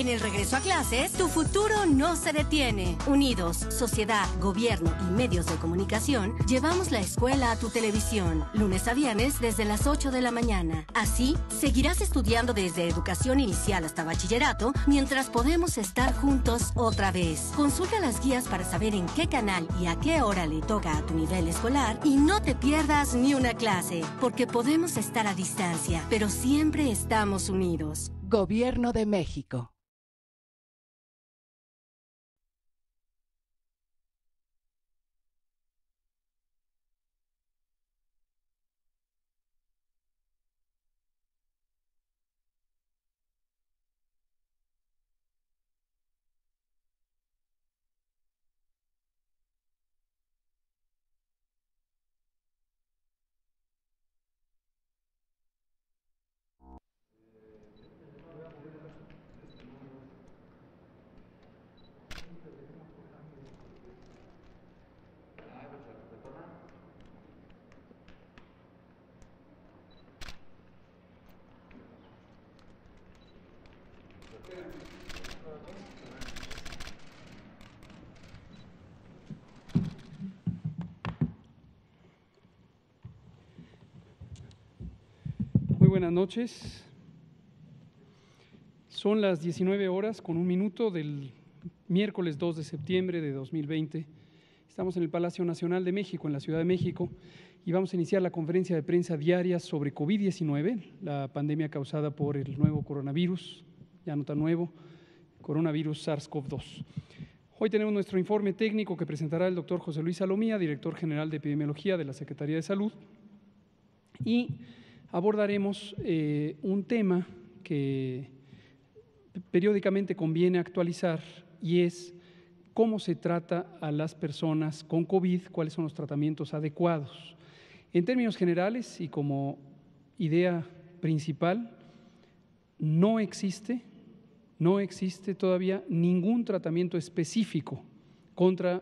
En el regreso a clases, tu futuro no se detiene. Unidos, sociedad, gobierno y medios de comunicación, llevamos la escuela a tu televisión, lunes a viernes desde las 8 de la mañana. Así, seguirás estudiando desde educación inicial hasta bachillerato mientras podemos estar juntos otra vez. Consulta las guías para saber en qué canal y a qué hora le toca a tu nivel escolar y no te pierdas ni una clase, porque podemos estar a distancia, pero siempre estamos unidos. Gobierno de México. buenas noches. Son las 19 horas con un minuto del miércoles 2 de septiembre de 2020. Estamos en el Palacio Nacional de México, en la Ciudad de México, y vamos a iniciar la conferencia de prensa diaria sobre COVID-19, la pandemia causada por el nuevo coronavirus, ya no nuevo, coronavirus SARS-CoV-2. Hoy tenemos nuestro informe técnico que presentará el doctor José Luis Salomía, director general de epidemiología de la Secretaría de Salud, y abordaremos eh, un tema que periódicamente conviene actualizar y es cómo se trata a las personas con COVID, cuáles son los tratamientos adecuados. En términos generales y como idea principal, no existe, no existe todavía ningún tratamiento específico contra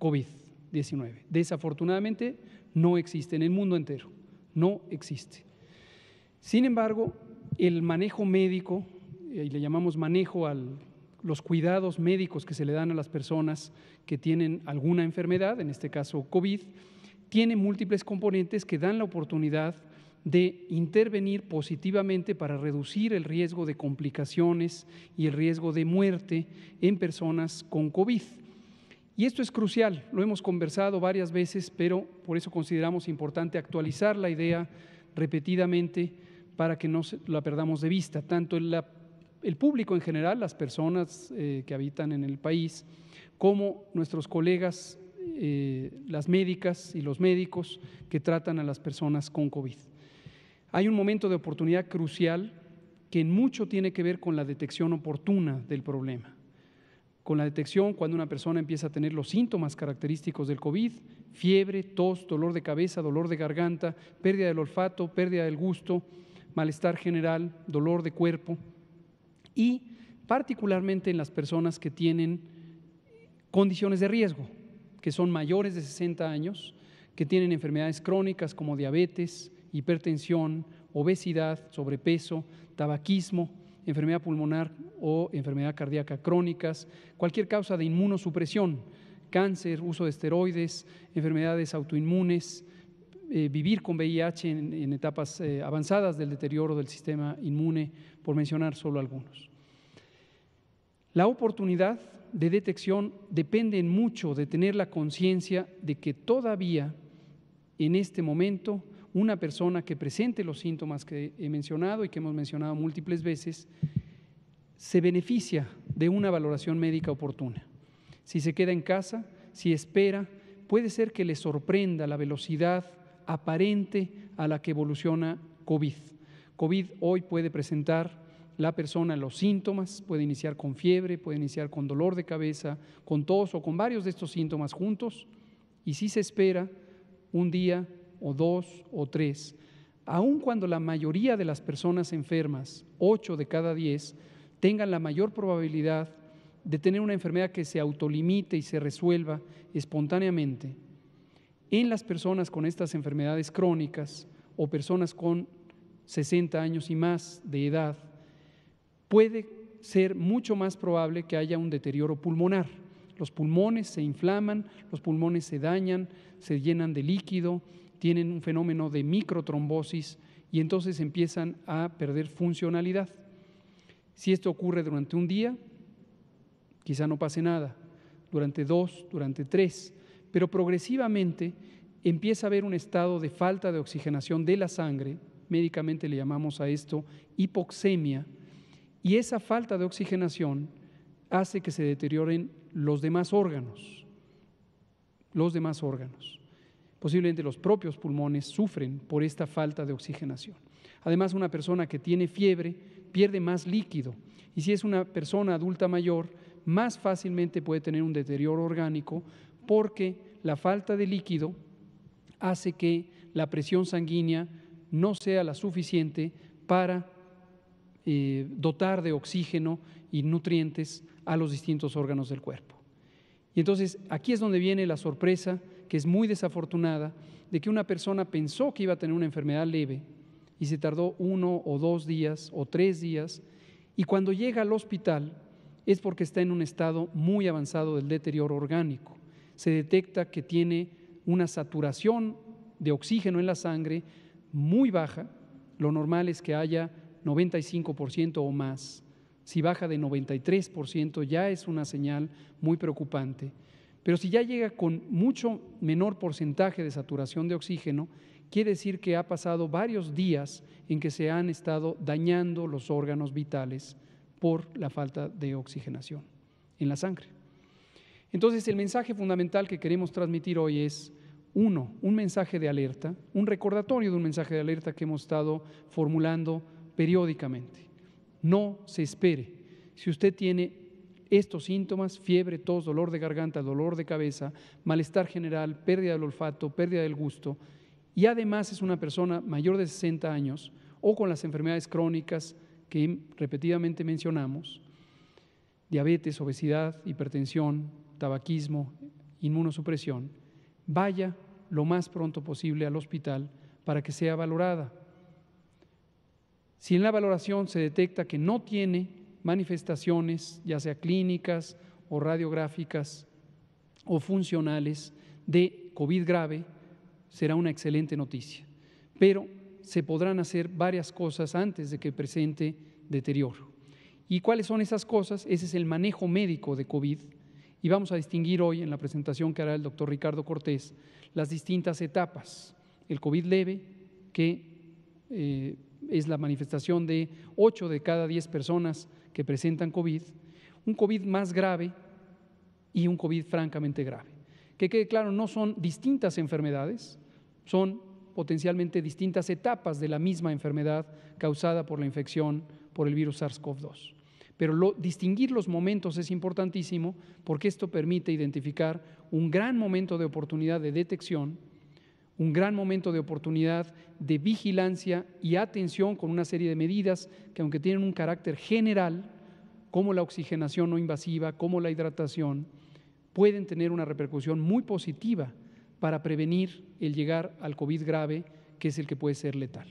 COVID-19. Desafortunadamente, no existe en el mundo entero, no existe. Sin embargo, el manejo médico, eh, y le llamamos manejo a los cuidados médicos que se le dan a las personas que tienen alguna enfermedad, en este caso COVID, tiene múltiples componentes que dan la oportunidad de intervenir positivamente para reducir el riesgo de complicaciones y el riesgo de muerte en personas con COVID. Y esto es crucial, lo hemos conversado varias veces, pero por eso consideramos importante actualizar la idea repetidamente para que no la perdamos de vista, tanto el, público en general, las personas eh, que habitan en el país, como nuestros colegas, eh, las médicas y los médicos que tratan a las personas con COVID. Hay un momento de oportunidad crucial que en mucho tiene que ver con la detección oportuna del problema. Con la detección, cuando una persona empieza a tener los síntomas característicos del COVID, fiebre, tos, dolor de cabeza, dolor de garganta, pérdida del olfato, pérdida del gusto, malestar general, dolor de cuerpo y particularmente en las personas que tienen condiciones de riesgo, que son mayores de 60 años, que tienen enfermedades crónicas como diabetes, hipertensión, obesidad, sobrepeso, tabaquismo, enfermedad pulmonar o enfermedad cardíaca crónicas, cualquier causa de inmunosupresión, cáncer, uso de esteroides, enfermedades autoinmunes, eh, vivir con VIH en, etapas eh, avanzadas del deterioro del sistema inmune, por mencionar solo algunos. La oportunidad de detección depende en mucho de tener la conciencia de que todavía en este momento una persona que presente los síntomas que he mencionado y que hemos mencionado múltiples veces se beneficia de una valoración médica oportuna. Si se queda en casa, si espera, puede ser que le sorprenda la velocidad aparente a la que evoluciona COVID. COVID hoy puede presentar la persona los síntomas, puede iniciar con fiebre, puede iniciar con dolor de cabeza, con tos o con varios de estos síntomas juntos, y si se espera un día o dos o tres, aun cuando la mayoría de las personas enfermas, ocho de cada diez, tengan la mayor probabilidad de tener una enfermedad que se autolimite y se resuelva espontáneamente, en las personas con estas enfermedades crónicas o personas con 60 años y más de edad, puede ser mucho más probable que haya un deterioro pulmonar. Los pulmones se inflaman, los pulmones se dañan, se llenan de líquido, tienen un fenómeno de microtrombosis y entonces empiezan a perder funcionalidad. Si esto ocurre durante un día, quizá no pase nada, durante dos, durante tres, pero progresivamente empieza a haber un estado de falta de oxigenación de la sangre, médicamente le llamamos a esto hipoxemia, y esa falta de oxigenación hace que se deterioren los demás órganos, los demás órganos. Posiblemente los propios pulmones sufren por esta falta de oxigenación. Además, una persona que tiene fiebre pierde más líquido y si es una persona adulta mayor, más fácilmente puede tener un deterioro orgánico porque la falta de líquido hace que la presión sanguínea no sea la suficiente para eh, dotar de oxígeno y nutrientes a los distintos órganos del cuerpo. Y entonces aquí es donde viene la sorpresa, que es muy desafortunada, de que una persona pensó que iba a tener una enfermedad leve y se tardó uno o dos días o tres días, y cuando llega al hospital es porque está en un estado muy avanzado del deterioro orgánico se detecta que tiene una saturación de oxígeno en la sangre muy baja, lo normal es que haya 95% o más. Si baja de 93% ya es una señal muy preocupante. Pero si ya llega con mucho menor porcentaje de saturación de oxígeno, quiere decir que ha pasado varios días en que se han estado dañando los órganos vitales por la falta de oxigenación en la sangre. Entonces el mensaje fundamental que queremos transmitir hoy es, uno, un mensaje de alerta, un recordatorio de un mensaje de alerta que hemos estado formulando periódicamente. No se espere. Si usted tiene estos síntomas, fiebre, tos, dolor de garganta, dolor de cabeza, malestar general, pérdida del olfato, pérdida del gusto, y además es una persona mayor de 60 años o con las enfermedades crónicas que repetidamente mencionamos, diabetes, obesidad, hipertensión, tabaquismo, inmunosupresión, vaya lo más pronto posible al hospital para que sea valorada. Si en la valoración se detecta que no tiene manifestaciones, ya sea clínicas o radiográficas o funcionales, de COVID grave, será una excelente noticia. Pero se podrán hacer varias cosas antes de que presente deterioro. ¿Y cuáles son esas cosas? Ese es el manejo médico de COVID y vamos a distinguir hoy en la presentación que hará el doctor Ricardo Cortés las distintas etapas. El COVID leve, que eh, es la manifestación de 8 de cada 10 personas que presentan COVID, un COVID más grave y un COVID francamente grave. Que quede claro, no son distintas enfermedades, son potencialmente distintas etapas de la misma enfermedad causada por la infección por el virus SARS-CoV-2 pero distinguir los momentos es importantísimo porque esto permite identificar un gran momento de oportunidad de detección, un gran momento de oportunidad de vigilancia y atención con una serie de medidas que aunque tienen un carácter general, como la oxigenación no invasiva, como la hidratación, pueden tener una repercusión muy positiva para prevenir el llegar al COVID grave, que es el que puede ser letal.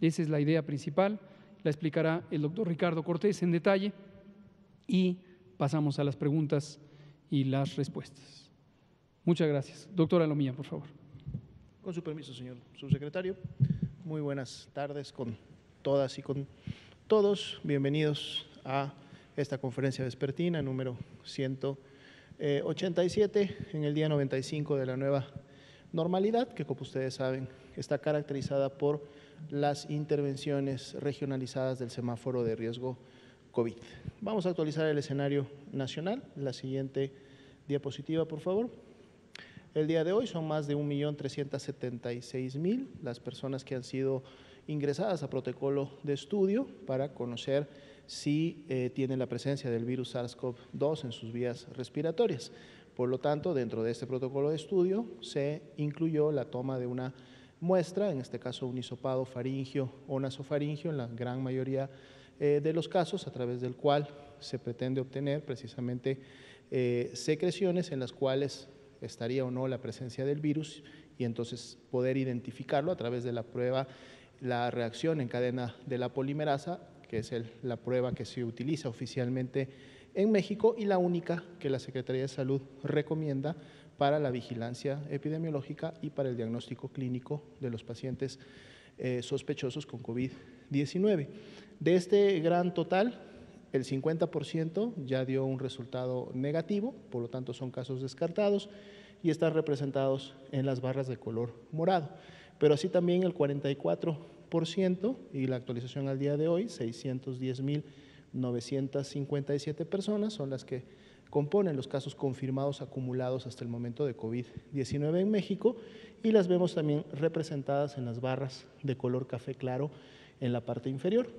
Esa es la idea principal la explicará el doctor Ricardo Cortés en detalle y pasamos a las preguntas y las respuestas. Muchas gracias. Doctora Lomía, por favor. Con su permiso, señor subsecretario. Muy buenas tardes con todas y con todos. Bienvenidos a esta conferencia vespertina número 187 eh, en el día 95 de la nueva normalidad, que como ustedes saben está caracterizada por las intervenciones regionalizadas del semáforo de riesgo COVID. Vamos a actualizar el escenario nacional. La siguiente diapositiva, por favor. El día de hoy son más de 1.376.000 las personas que han sido ingresadas a protocolo de estudio para conocer si eh, tienen la presencia del virus SARS-CoV-2 en sus vías respiratorias. Por lo tanto, dentro de este protocolo de estudio se incluyó la toma de una muestra, en este caso un hisopado faringio o nasofaringio, en la gran mayoría eh, de los casos, a través del cual se pretende obtener precisamente eh, secreciones en las cuales estaría o no la presencia del virus y entonces poder identificarlo a través de la prueba, la reacción en cadena de la polimerasa, que es la prueba que se utiliza oficialmente en México y la única que la Secretaría de Salud recomienda para la vigilancia epidemiológica y para el diagnóstico clínico de los pacientes eh, sospechosos con COVID-19. De este gran total, el 50% ya dio un resultado negativo, por lo tanto son casos descartados y están representados en las barras de color morado. Pero así también el 44% y la actualización al día de hoy, 610 mil 957 personas son las que componen los casos confirmados acumulados hasta el momento de COVID-19 en México y las vemos también representadas en las barras de color café claro en la parte inferior.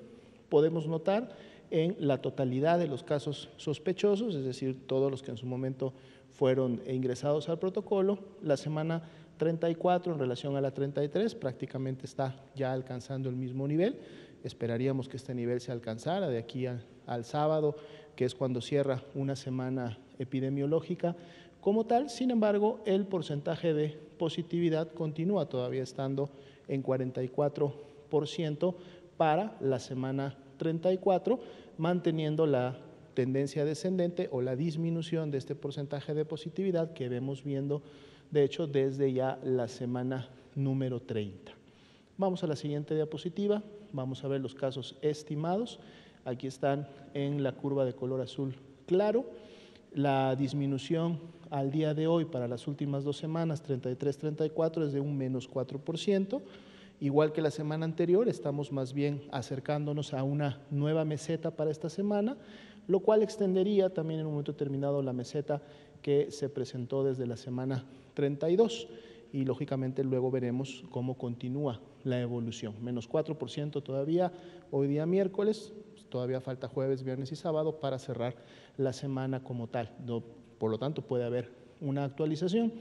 Podemos notar en la totalidad de los casos sospechosos, es decir, todos los que en su momento fueron ingresados al protocolo, la semana 34 en relación a la 33 prácticamente está ya alcanzando el mismo nivel Esperaríamos que este nivel se alcanzara de aquí al, sábado, que es cuando cierra una semana epidemiológica como tal. Sin embargo, el porcentaje de positividad continúa todavía estando en 44% para la semana 34, manteniendo la tendencia descendente o la disminución de este porcentaje de positividad que vemos viendo, de hecho, desde ya la semana número 30. Vamos a la siguiente diapositiva. Vamos a ver los casos estimados. Aquí están en la curva de color azul claro. La disminución al día de hoy para las últimas dos semanas, 33-34, es de un menos 4%. Igual que la semana anterior, estamos más bien acercándonos a una nueva meseta para esta semana, lo cual extendería también en un momento terminado la meseta que se presentó desde la semana 32 y lógicamente luego veremos cómo continúa la evolución. Menos 4% todavía hoy día miércoles, todavía falta jueves, viernes y sábado para cerrar la semana como tal. No, por lo tanto, puede haber una actualización.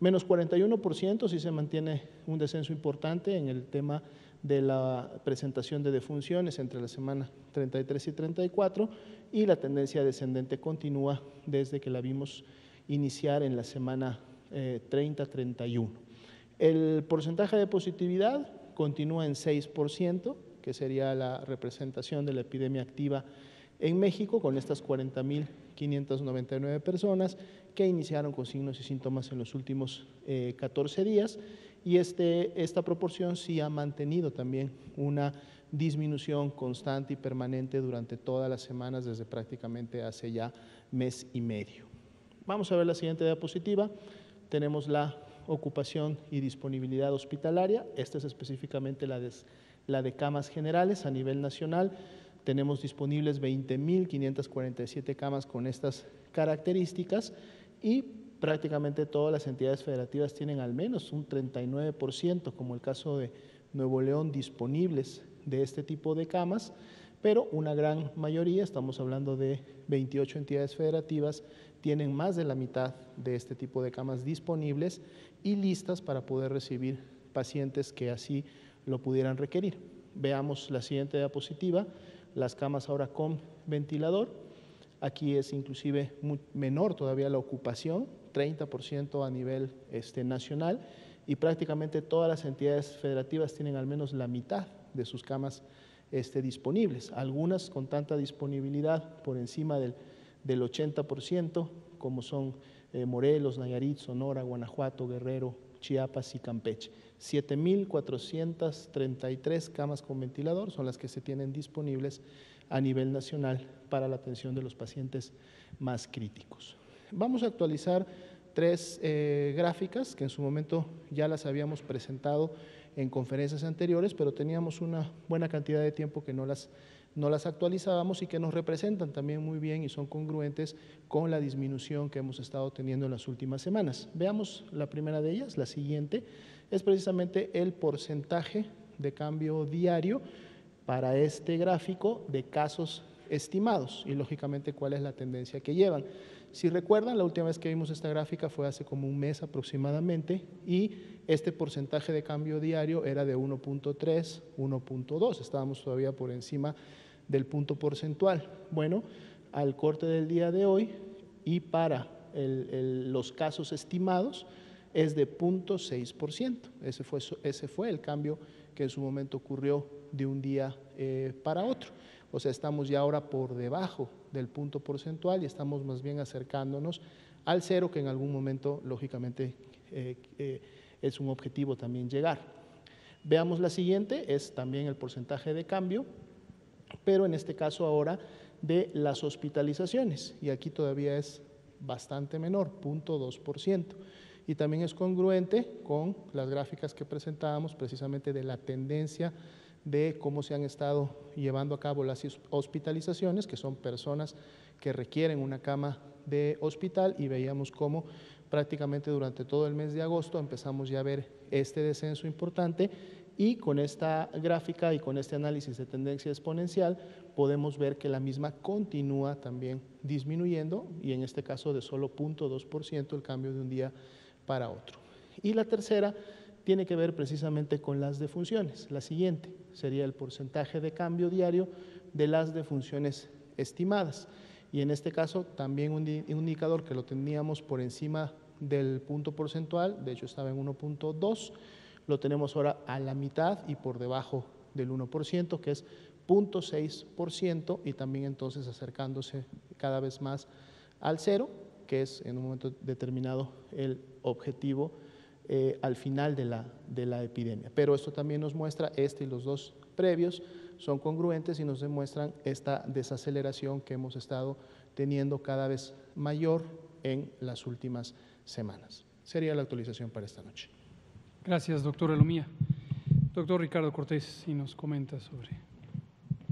Menos 41% si se mantiene un descenso importante en el tema de la presentación de defunciones entre la semana 33 y 34 y la tendencia descendente continúa desde que la vimos iniciar en la semana 30-31. Eh, el porcentaje de positividad continúa en 6%, que sería la representación de la epidemia activa en México, con estas 40.599 personas que iniciaron con signos y síntomas en los últimos 14 eh, días. Y este, esta proporción sí ha mantenido también una disminución constante y permanente durante todas las semanas, desde prácticamente hace ya mes y medio. Vamos a ver la siguiente diapositiva. Tenemos la ocupación y disponibilidad hospitalaria. Esta es específicamente la de, camas generales a nivel nacional. Tenemos disponibles 20.547 camas con estas características y prácticamente todas las entidades federativas tienen al menos un 39%, como el caso de Nuevo León, disponibles de este tipo de camas pero una gran mayoría, estamos hablando de 28 entidades federativas, tienen más de la mitad de este tipo de camas disponibles y listas para poder recibir pacientes que así lo pudieran requerir. Veamos la siguiente diapositiva, las camas ahora con ventilador. Aquí es inclusive menor todavía la ocupación, 30% a nivel este, nacional y prácticamente todas las entidades federativas tienen al menos la mitad de sus camas disponibles, algunas con tanta disponibilidad por encima del, 80%, como son eh, Morelos, Nayarit, Sonora, Guanajuato, Guerrero, Chiapas y Campeche. 7.433 camas con ventilador son las que se tienen disponibles a nivel nacional para la atención de los pacientes más críticos. Vamos a actualizar tres eh, gráficas que en su momento ya las habíamos presentado en conferencias anteriores, pero teníamos una buena cantidad de tiempo que no las, no las actualizábamos y que nos representan también muy bien y son congruentes con la disminución que hemos estado teniendo en las últimas semanas. Veamos la primera de ellas, la siguiente, es precisamente el porcentaje de cambio diario para este gráfico de casos estimados y lógicamente cuál es la tendencia que llevan. Si recuerdan, la última vez que vimos esta gráfica fue hace como un mes aproximadamente y este porcentaje de cambio diario era de 1.3, 1.2, estábamos todavía por encima del punto porcentual. Bueno, al corte del día de hoy y para los casos estimados es de 0.6%. Ese fue, ese fue el cambio que en su momento ocurrió de un día eh, para otro. O sea, estamos ya ahora por debajo del punto porcentual y estamos más bien acercándonos al cero que en algún momento, lógicamente, eh, eh, es un objetivo también llegar. Veamos la siguiente, es también el porcentaje de cambio, pero en este caso ahora de las hospitalizaciones, y aquí todavía es bastante menor, 0.2%, y también es congruente con las gráficas que presentábamos precisamente de la tendencia de cómo se han estado llevando a cabo las hospitalizaciones, que son personas que requieren una cama de hospital y veíamos cómo prácticamente durante todo el mes de agosto empezamos ya a ver este descenso importante y con esta gráfica y con este análisis de tendencia exponencial podemos ver que la misma continúa también disminuyendo y en este caso de solo 0.2% el cambio de un día para otro. Y la tercera tiene que ver precisamente con las defunciones. La siguiente sería el porcentaje de cambio diario de las defunciones estimadas y en este caso también un, indicador que lo teníamos por encima del punto porcentual, de hecho estaba en 1.2, lo tenemos ahora a la mitad y por debajo del 1%, que es 0.6%, y también entonces acercándose cada vez más al cero, que es en un momento determinado el objetivo eh, al final de la epidemia. Pero esto también nos muestra este y los dos previos son congruentes y nos demuestran esta desaceleración que hemos estado teniendo cada vez mayor en las últimas semanas. Sería la actualización para esta noche. Gracias, doctor Alumía. Doctor Ricardo Cortés, si nos comenta sobre.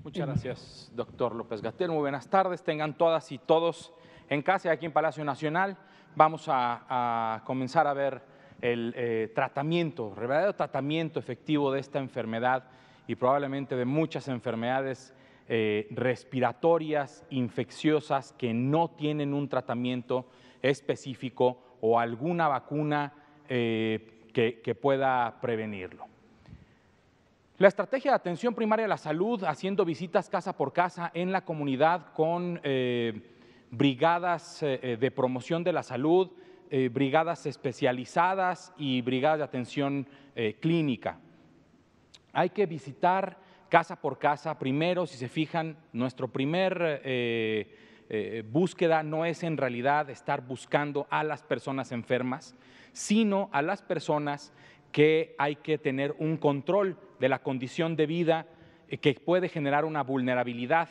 Muchas eh, gracias, doctor López gatero Muy buenas tardes. Tengan todas y todos en casa, aquí en Palacio Nacional. Vamos a, comenzar a ver el eh, tratamiento, verdadero tratamiento efectivo de esta enfermedad y probablemente de muchas enfermedades eh, respiratorias, infecciosas, que no tienen un tratamiento específico o alguna vacuna eh, que, pueda prevenirlo. La estrategia de atención primaria a la salud, haciendo visitas casa por casa en la comunidad con eh, brigadas de promoción de la salud, brigadas especializadas y brigadas de atención clínica hay que visitar casa por casa primero, si se fijan, nuestro primer... Eh, eh, búsqueda no es en realidad estar buscando a las personas enfermas, sino a las personas que hay que tener un control de la condición de vida eh, que puede generar una vulnerabilidad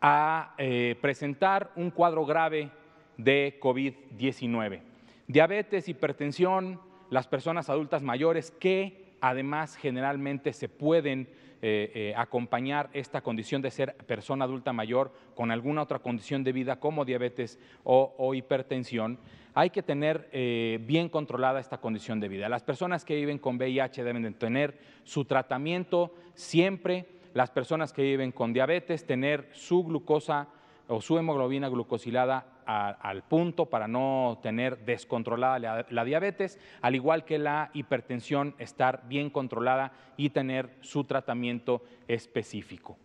a presentar un cuadro grave de COVID-19. Diabetes, hipertensión, las personas adultas mayores que Además, generalmente se pueden eh, eh, acompañar esta condición de ser persona adulta mayor con alguna otra condición de vida como diabetes o, hipertensión, hay que tener eh, bien controlada esta condición de vida. Las personas que viven con VIH deben tener su tratamiento siempre, las personas que viven con diabetes tener su glucosa o su hemoglobina glucosilada al punto para no tener descontrolada la, diabetes, al igual que la hipertensión, estar bien controlada y tener su tratamiento específico.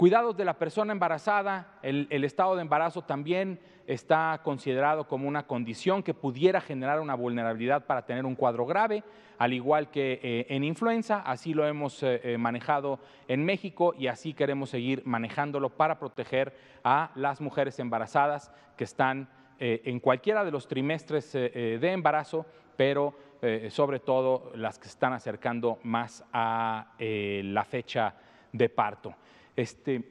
Cuidados de la persona embarazada, el, estado de embarazo también está considerado como una condición que pudiera generar una vulnerabilidad para tener un cuadro grave, al igual que eh, en influenza, así lo hemos eh, eh, manejado en México y así queremos seguir manejándolo para proteger a las mujeres embarazadas que están en cualquiera de los trimestres de embarazo, pero sobre todo las que se están acercando más a la fecha de parto. Este,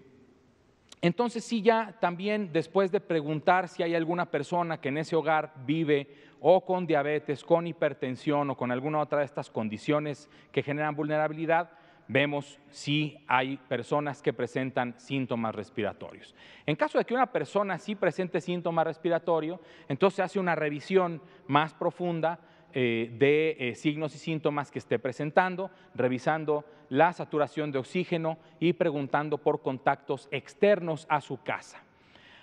entonces sí ya también después de preguntar si hay alguna persona que en ese hogar vive o con diabetes, con hipertensión o con alguna otra de estas condiciones que generan vulnerabilidad, vemos si hay personas que presentan síntomas respiratorios. En caso de que una persona sí presente síntomas respiratorios, entonces se hace una revisión más profunda eh, de eh, signos y síntomas que esté presentando, revisando la saturación de oxígeno y preguntando por contactos externos a su casa.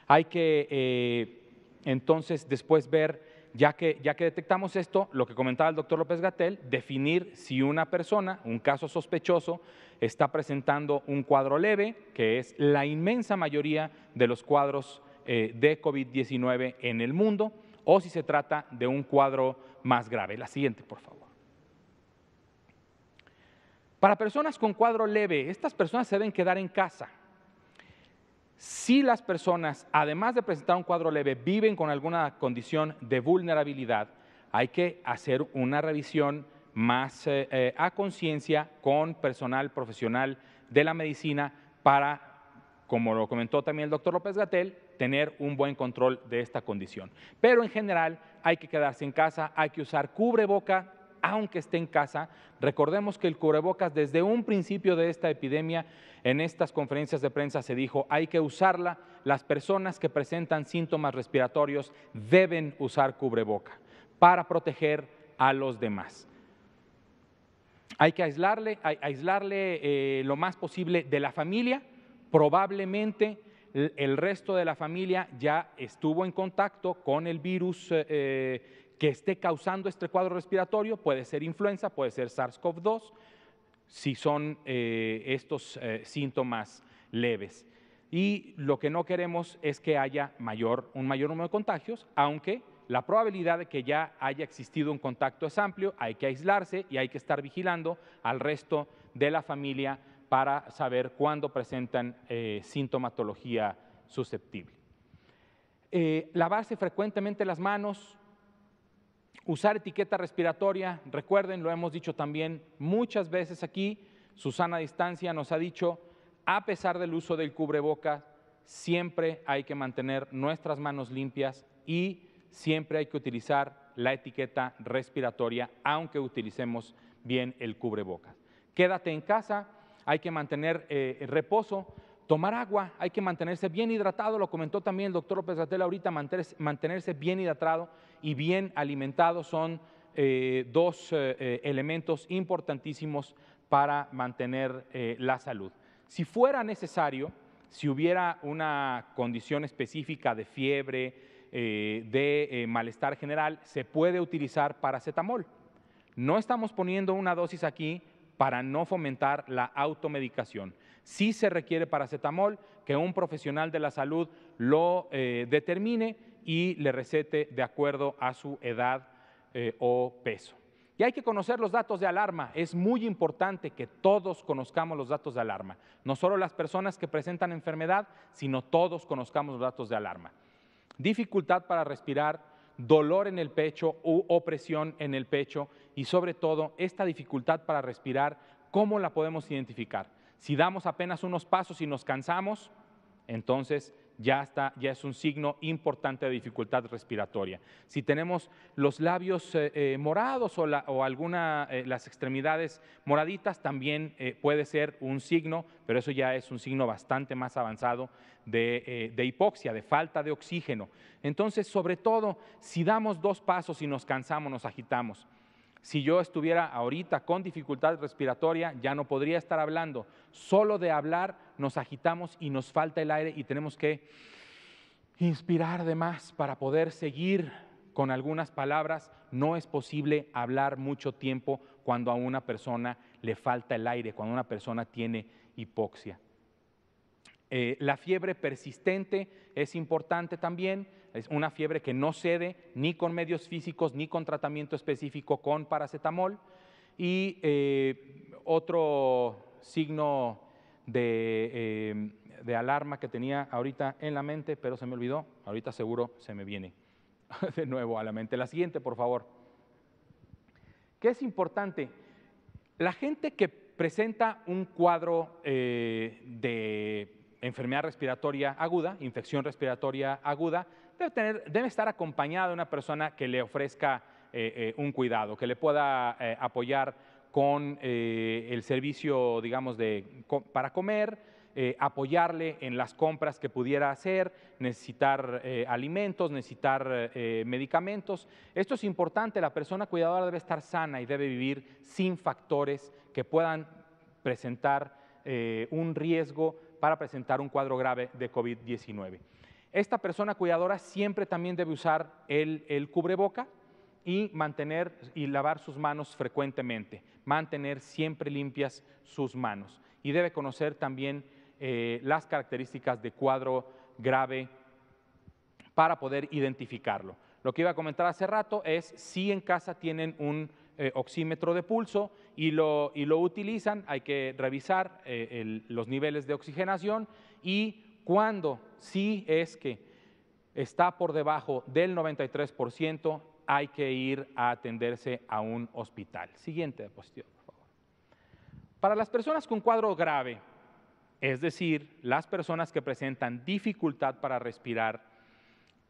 Hay que eh, entonces después ver, ya que, ya que detectamos esto, lo que comentaba el doctor López Gatel, definir si una persona, un caso sospechoso, está presentando un cuadro leve, que es la inmensa mayoría de los cuadros de COVID-19 en el mundo o si se trata de un cuadro más grave. La siguiente, por favor. Para personas con cuadro leve, estas personas se deben quedar en casa. Si las personas, además de presentar un cuadro leve, viven con alguna condición de vulnerabilidad, hay que hacer una revisión más eh, eh, a conciencia con personal profesional de la medicina para, como lo comentó también el doctor López Gatel, tener un buen control de esta condición. Pero en general hay que quedarse en casa, hay que usar cubreboca aunque esté en casa. Recordemos que el cubrebocas desde un principio de esta epidemia, en estas conferencias de prensa se dijo, hay que usarla, las personas que presentan síntomas respiratorios deben usar cubreboca para proteger a los demás. Hay que aislarle, aislarle eh, lo más posible de la familia, probablemente el resto de la familia ya estuvo en contacto con el virus eh, eh, que esté causando este cuadro respiratorio, puede ser influenza, puede ser SARS-CoV-2, si son eh, estos síntomas leves. Y lo que no queremos es que haya un mayor número de contagios, aunque la probabilidad de que ya haya existido un contacto es amplio, hay que aislarse y hay que estar vigilando al resto de la familia para saber cuándo presentan eh, sintomatología susceptible. Eh, lavarse frecuentemente las manos, usar etiqueta respiratoria, recuerden, lo hemos dicho también muchas veces aquí, Susana Distancia nos ha dicho, a pesar del uso del cubreboca, siempre hay que mantener nuestras manos limpias y siempre hay que utilizar la etiqueta respiratoria, aunque utilicemos bien el cubrebocas. Quédate en casa, hay que mantener eh, reposo, tomar agua, hay que mantenerse bien hidratado, lo comentó también el doctor López Gatel ahorita, mantenerse, bien hidratado y bien alimentado son eh, dos eh, elementos importantísimos para mantener la salud. Si fuera necesario, si hubiera una condición específica de fiebre, de malestar general, se puede utilizar paracetamol. No estamos poniendo una dosis aquí para no fomentar la automedicación. Si se requiere paracetamol, que un profesional de la salud lo eh, determine y le recete de acuerdo a su edad eh, o peso. Y hay que conocer los datos de alarma. Es muy importante que todos conozcamos los datos de alarma. No solo las personas que presentan enfermedad, sino todos conozcamos los datos de alarma. Dificultad para respirar, dolor en el pecho u opresión en el pecho y sobre todo esta dificultad para respirar, ¿cómo la podemos identificar? Si damos apenas unos pasos y nos cansamos, entonces ya, está, ya es un signo importante de dificultad respiratoria. Si tenemos los labios eh, eh, morados o, la, o alguna, eh, las extremidades moraditas, también puede ser un signo, pero eso ya es un signo bastante más avanzado de, de hipoxia, de falta de oxígeno. Entonces, sobre todo, si damos dos pasos y nos cansamos, nos agitamos. Si yo estuviera ahorita con dificultad respiratoria, ya no podría estar hablando. Solo de hablar nos agitamos y nos falta el aire y tenemos que inspirar de más para poder seguir con algunas palabras. No es posible hablar mucho tiempo cuando a una persona le falta el aire, cuando una persona tiene hipoxia. Eh, la fiebre persistente es importante también, es una fiebre que no cede ni con medios físicos ni con tratamiento específico con paracetamol. Y eh, otro signo eh, de, alarma que tenía ahorita en la mente, pero se me olvidó. Ahorita seguro se me viene de nuevo a la mente. La siguiente, por favor. ¿Qué es importante? La gente que presenta un cuadro eh, de enfermedad respiratoria aguda, infección respiratoria aguda, debe, tener, debe estar acompañada de una persona que le ofrezca eh, un cuidado, que le pueda apoyar con eh, el servicio, digamos, de, para comer, eh, apoyarle en las compras que pudiera hacer, necesitar eh, alimentos, necesitar medicamentos. Esto es importante, la persona cuidadora debe estar sana y debe vivir sin factores que puedan presentar un riesgo para presentar un cuadro grave de COVID-19. Esta persona cuidadora siempre también debe usar el cubreboca, y mantener y lavar sus manos frecuentemente, mantener siempre limpias sus manos. Y debe conocer también eh, las características de cuadro grave para poder identificarlo. Lo que iba a comentar hace rato es si en casa tienen un eh, oxímetro de pulso y lo, y lo utilizan, hay que revisar eh, los niveles de oxigenación y cuando, si es que está por debajo del 93%, hay que ir a atenderse a un hospital. Siguiente diapositiva, por favor. Para las personas con cuadro grave, es decir, las personas que presentan dificultad para respirar,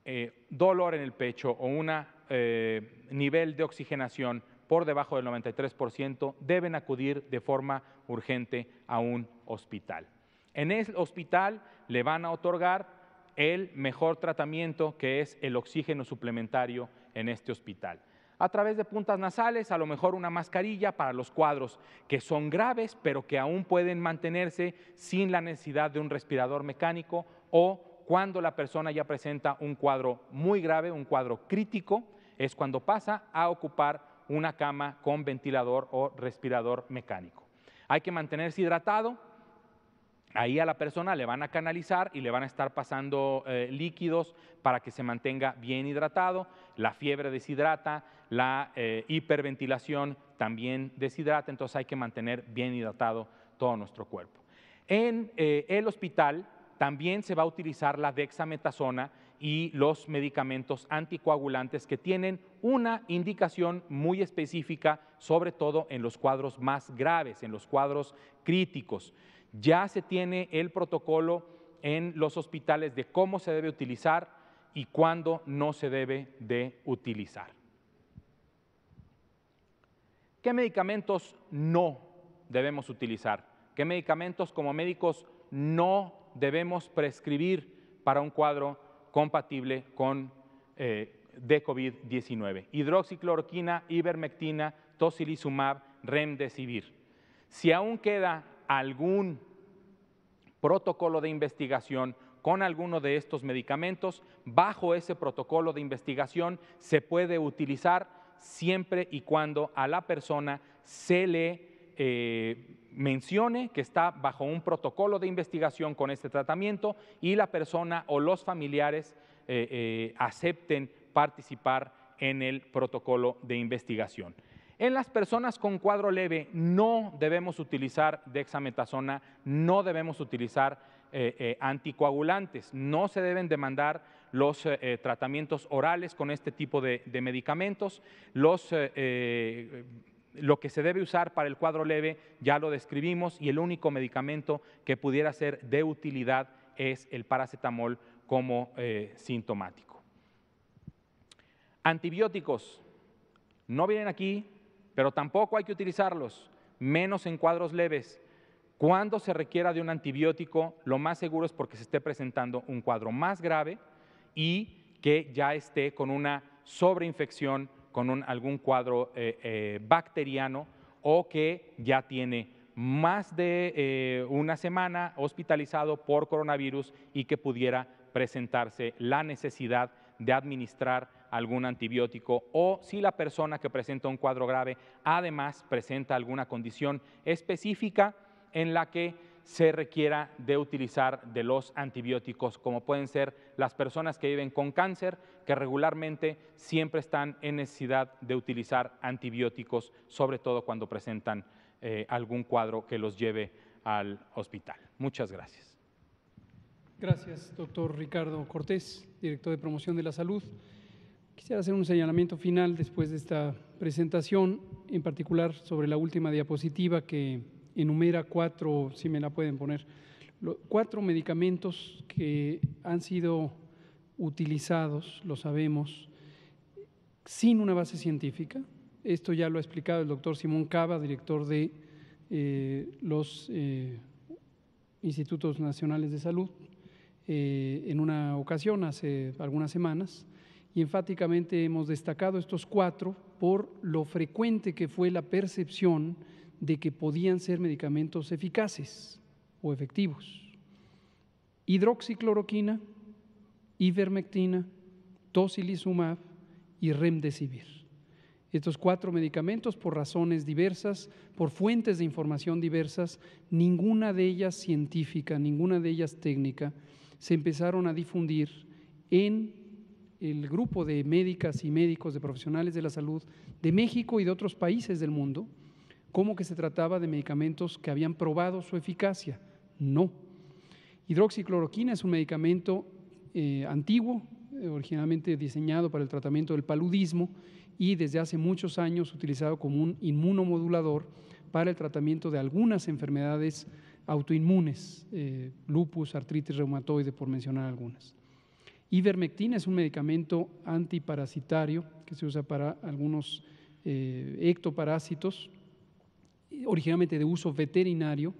eh, dolor en el pecho o un eh, nivel de oxigenación por debajo del 93%, deben acudir de forma urgente a un hospital. En el hospital le van a otorgar el mejor tratamiento que es el oxígeno suplementario en este hospital. A través de puntas nasales, a lo mejor una mascarilla para los cuadros que son graves, pero que aún pueden mantenerse sin la necesidad de un respirador mecánico o cuando la persona ya presenta un cuadro muy grave, un cuadro crítico, es cuando pasa a ocupar una cama con ventilador o respirador mecánico. Hay que mantenerse hidratado, ahí a la persona le van a canalizar y le van a estar pasando eh, líquidos para que se mantenga bien hidratado. La fiebre deshidrata, la eh, hiperventilación también deshidrata, entonces hay que mantener bien hidratado todo nuestro cuerpo. En eh, el hospital también se va a utilizar la dexametasona y los medicamentos anticoagulantes que tienen una indicación muy específica, sobre todo en los cuadros más graves, en los cuadros críticos. Ya se tiene el protocolo en los hospitales de cómo se debe utilizar y cuándo no se debe de utilizar. ¿Qué medicamentos no debemos utilizar? ¿Qué medicamentos como médicos no debemos prescribir para un cuadro compatible con eh, de COVID-19? Hidroxicloroquina, ivermectina, tocilizumab, remdesivir. Si aún queda algún protocolo de investigación con alguno de estos medicamentos. Bajo ese protocolo de investigación se puede utilizar siempre y cuando a la persona se le eh, mencione que está bajo un protocolo de investigación con este tratamiento y la persona o los familiares eh, eh, acepten participar en el protocolo de investigación. En las personas con cuadro leve no debemos utilizar dexametasona, no debemos utilizar eh, eh, anticoagulantes, no se deben demandar los eh, tratamientos orales con este tipo de, medicamentos, lo que se debe usar para el cuadro leve ya lo describimos y el único medicamento que pudiera ser de utilidad es el paracetamol como sintomático. Antibióticos no vienen aquí pero tampoco hay que utilizarlos, menos en cuadros leves. Cuando se requiera de un antibiótico, lo más seguro es porque se esté presentando un cuadro más grave y que ya esté con una sobreinfección, con algún cuadro eh, eh, bacteriano o que ya tiene más de eh, una semana hospitalizado por coronavirus y que pudiera presentarse la necesidad de administrar algún antibiótico o si la persona que presenta un cuadro grave además presenta alguna condición específica en la que se requiera de utilizar de los antibióticos, como pueden ser las personas que viven con cáncer, que regularmente siempre están en necesidad de utilizar antibióticos, sobre todo cuando presentan eh, algún cuadro que los lleve al hospital. Muchas gracias. Gracias, doctor Ricardo Cortés, director de promoción de la salud. Quisiera hacer un señalamiento final después de esta presentación, en particular sobre la última diapositiva que enumera cuatro, si me la pueden poner, cuatro medicamentos que han sido utilizados, lo sabemos, sin una base científica. Esto ya lo ha explicado el doctor Simón Cava, director de eh, los eh, Institutos Nacionales de Salud, eh, en una ocasión hace algunas semanas y enfáticamente hemos destacado estos cuatro por lo frecuente que fue la percepción de que podían ser medicamentos eficaces o efectivos. Hidroxicloroquina, ivermectina, tocilizumab y remdesivir. Estos cuatro medicamentos, por razones diversas, por fuentes de información diversas, ninguna de ellas científica, ninguna de ellas técnica, se empezaron a difundir en el grupo de médicas y médicos, de profesionales de la salud de México y de otros países del mundo, como que se trataba de medicamentos que habían probado su eficacia. No. Hidroxicloroquina es un medicamento eh, antiguo, eh, originalmente diseñado para el tratamiento del paludismo y desde hace muchos años utilizado como un inmunomodulador para el tratamiento de algunas enfermedades autoinmunes, eh, lupus, artritis reumatoide, por mencionar algunas. Ivermectina es un medicamento antiparasitario que se usa para algunos eh, ectoparásitos, originalmente de uso veterinario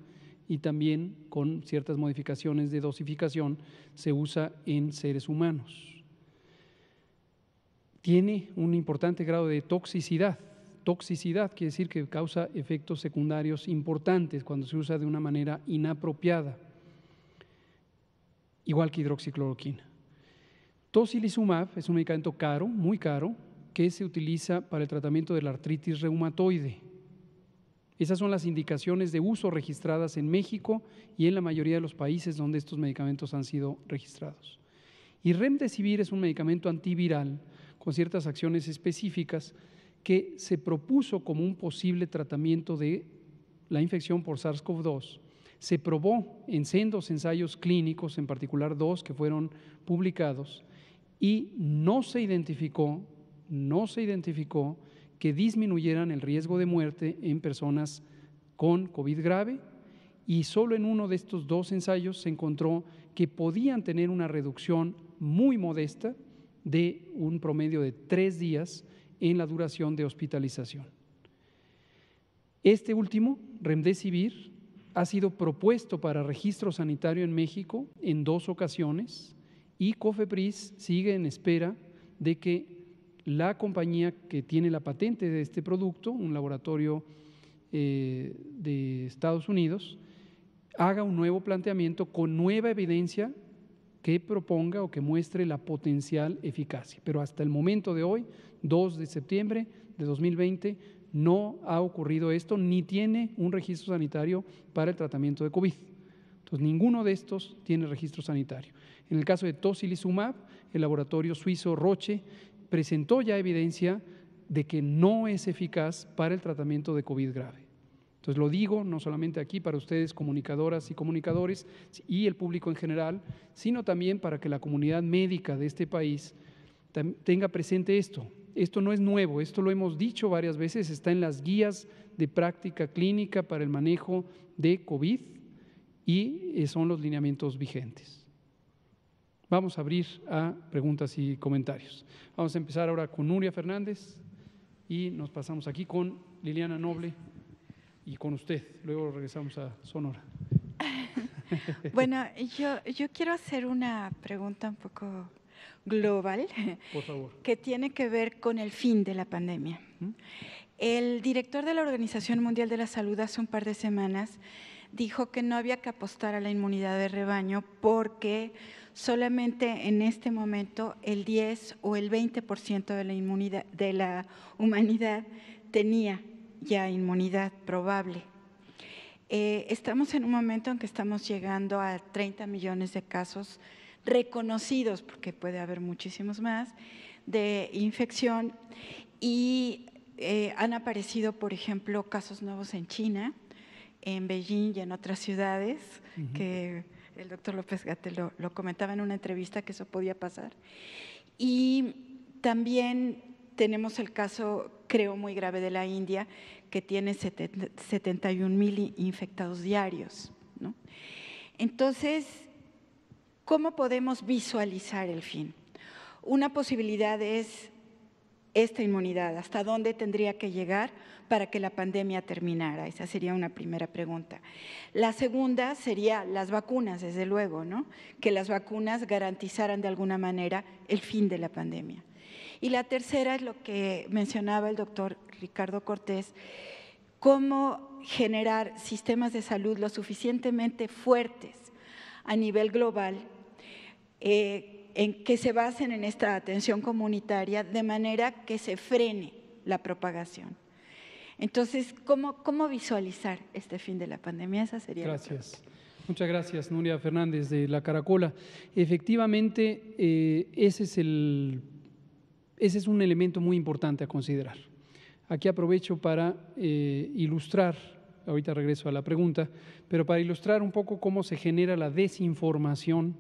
y también con ciertas modificaciones de dosificación se usa en seres humanos. Tiene un importante grado de toxicidad. Toxicidad quiere decir que causa efectos secundarios importantes cuando se usa de una manera inapropiada, igual que hidroxicloroquina. Tocilizumab es un medicamento caro, muy caro, que se utiliza para el tratamiento de la artritis reumatoide. Esas son las indicaciones de uso registradas en México y en la mayoría de los países donde estos medicamentos han sido registrados. Y Remdesivir es un medicamento antiviral con ciertas acciones específicas que se propuso como un posible tratamiento de la infección por SARS-CoV-2. Se probó en sendos ensayos clínicos, en particular dos que fueron publicados, y no se identificó, no se identificó que disminuyeran el riesgo de muerte en personas con COVID grave y solo en uno de estos dos ensayos se encontró que podían tener una reducción muy modesta de un promedio de tres días en la duración de hospitalización. Este último, Remdesivir, ha sido propuesto para registro sanitario en México en dos ocasiones y Cofepris sigue en espera de que la compañía que tiene la patente de este producto, un laboratorio eh, de Estados Unidos, haga un nuevo planteamiento con nueva evidencia que proponga o que muestre la potencial eficacia. Pero hasta el momento de hoy, 2 de septiembre de 2020, no ha ocurrido esto ni tiene un registro sanitario para el tratamiento de COVID. Entonces, ninguno de estos tiene registro sanitario. En el caso de tocilizumab, el laboratorio suizo Roche presentó ya evidencia de que no es eficaz para el tratamiento de COVID grave. Entonces lo digo no solamente aquí para ustedes comunicadoras y comunicadores y el público en general, sino también para que la comunidad médica de este país tenga presente esto. Esto no es nuevo, esto lo hemos dicho varias veces, está en las guías de práctica clínica para el manejo de COVID y eh, son los lineamientos vigentes. Vamos a abrir a preguntas y comentarios. Vamos a empezar ahora con Nuria Fernández y nos pasamos aquí con Liliana Noble y con usted. Luego regresamos a Sonora. Bueno, yo, yo quiero hacer una pregunta un poco global que tiene que ver con el fin de la pandemia. El director de la Organización Mundial de la Salud hace un par de semanas dijo que no había que apostar a la inmunidad de rebaño porque solamente en este momento el 10 o el 20% de la, de la humanidad tenía ya inmunidad probable. Eh, estamos en un momento en que estamos llegando a 30 millones de casos reconocidos, porque puede haber muchísimos más, de infección y eh, han aparecido, por ejemplo, casos nuevos en China, en Beijing y en otras ciudades que el doctor López Gate lo, comentaba en una entrevista que eso podía pasar. Y también tenemos el caso, creo, muy grave de la India, que tiene 71 mil infectados diarios. Entonces, ¿cómo podemos visualizar el fin? Una posibilidad es esta inmunidad? ¿Hasta dónde tendría que llegar para que la pandemia terminara? Esa sería una primera pregunta. La segunda sería las vacunas, desde luego, ¿no? Que las vacunas garantizaran de alguna manera el fin de la pandemia. Y la tercera es lo que mencionaba el doctor Ricardo Cortés, cómo generar sistemas de salud lo suficientemente fuertes a nivel global eh, en que se basen en esta atención comunitaria de manera que se frene la propagación. Entonces, ¿cómo, cómo visualizar este fin de la pandemia? Esa sería Gracias. Muchas gracias, Nuria Fernández de La Caracola. Efectivamente, eh, ese, es el, ese es un elemento muy importante a considerar. Aquí aprovecho para eh, ilustrar, ahorita regreso a la pregunta, pero para ilustrar un poco cómo se genera la desinformación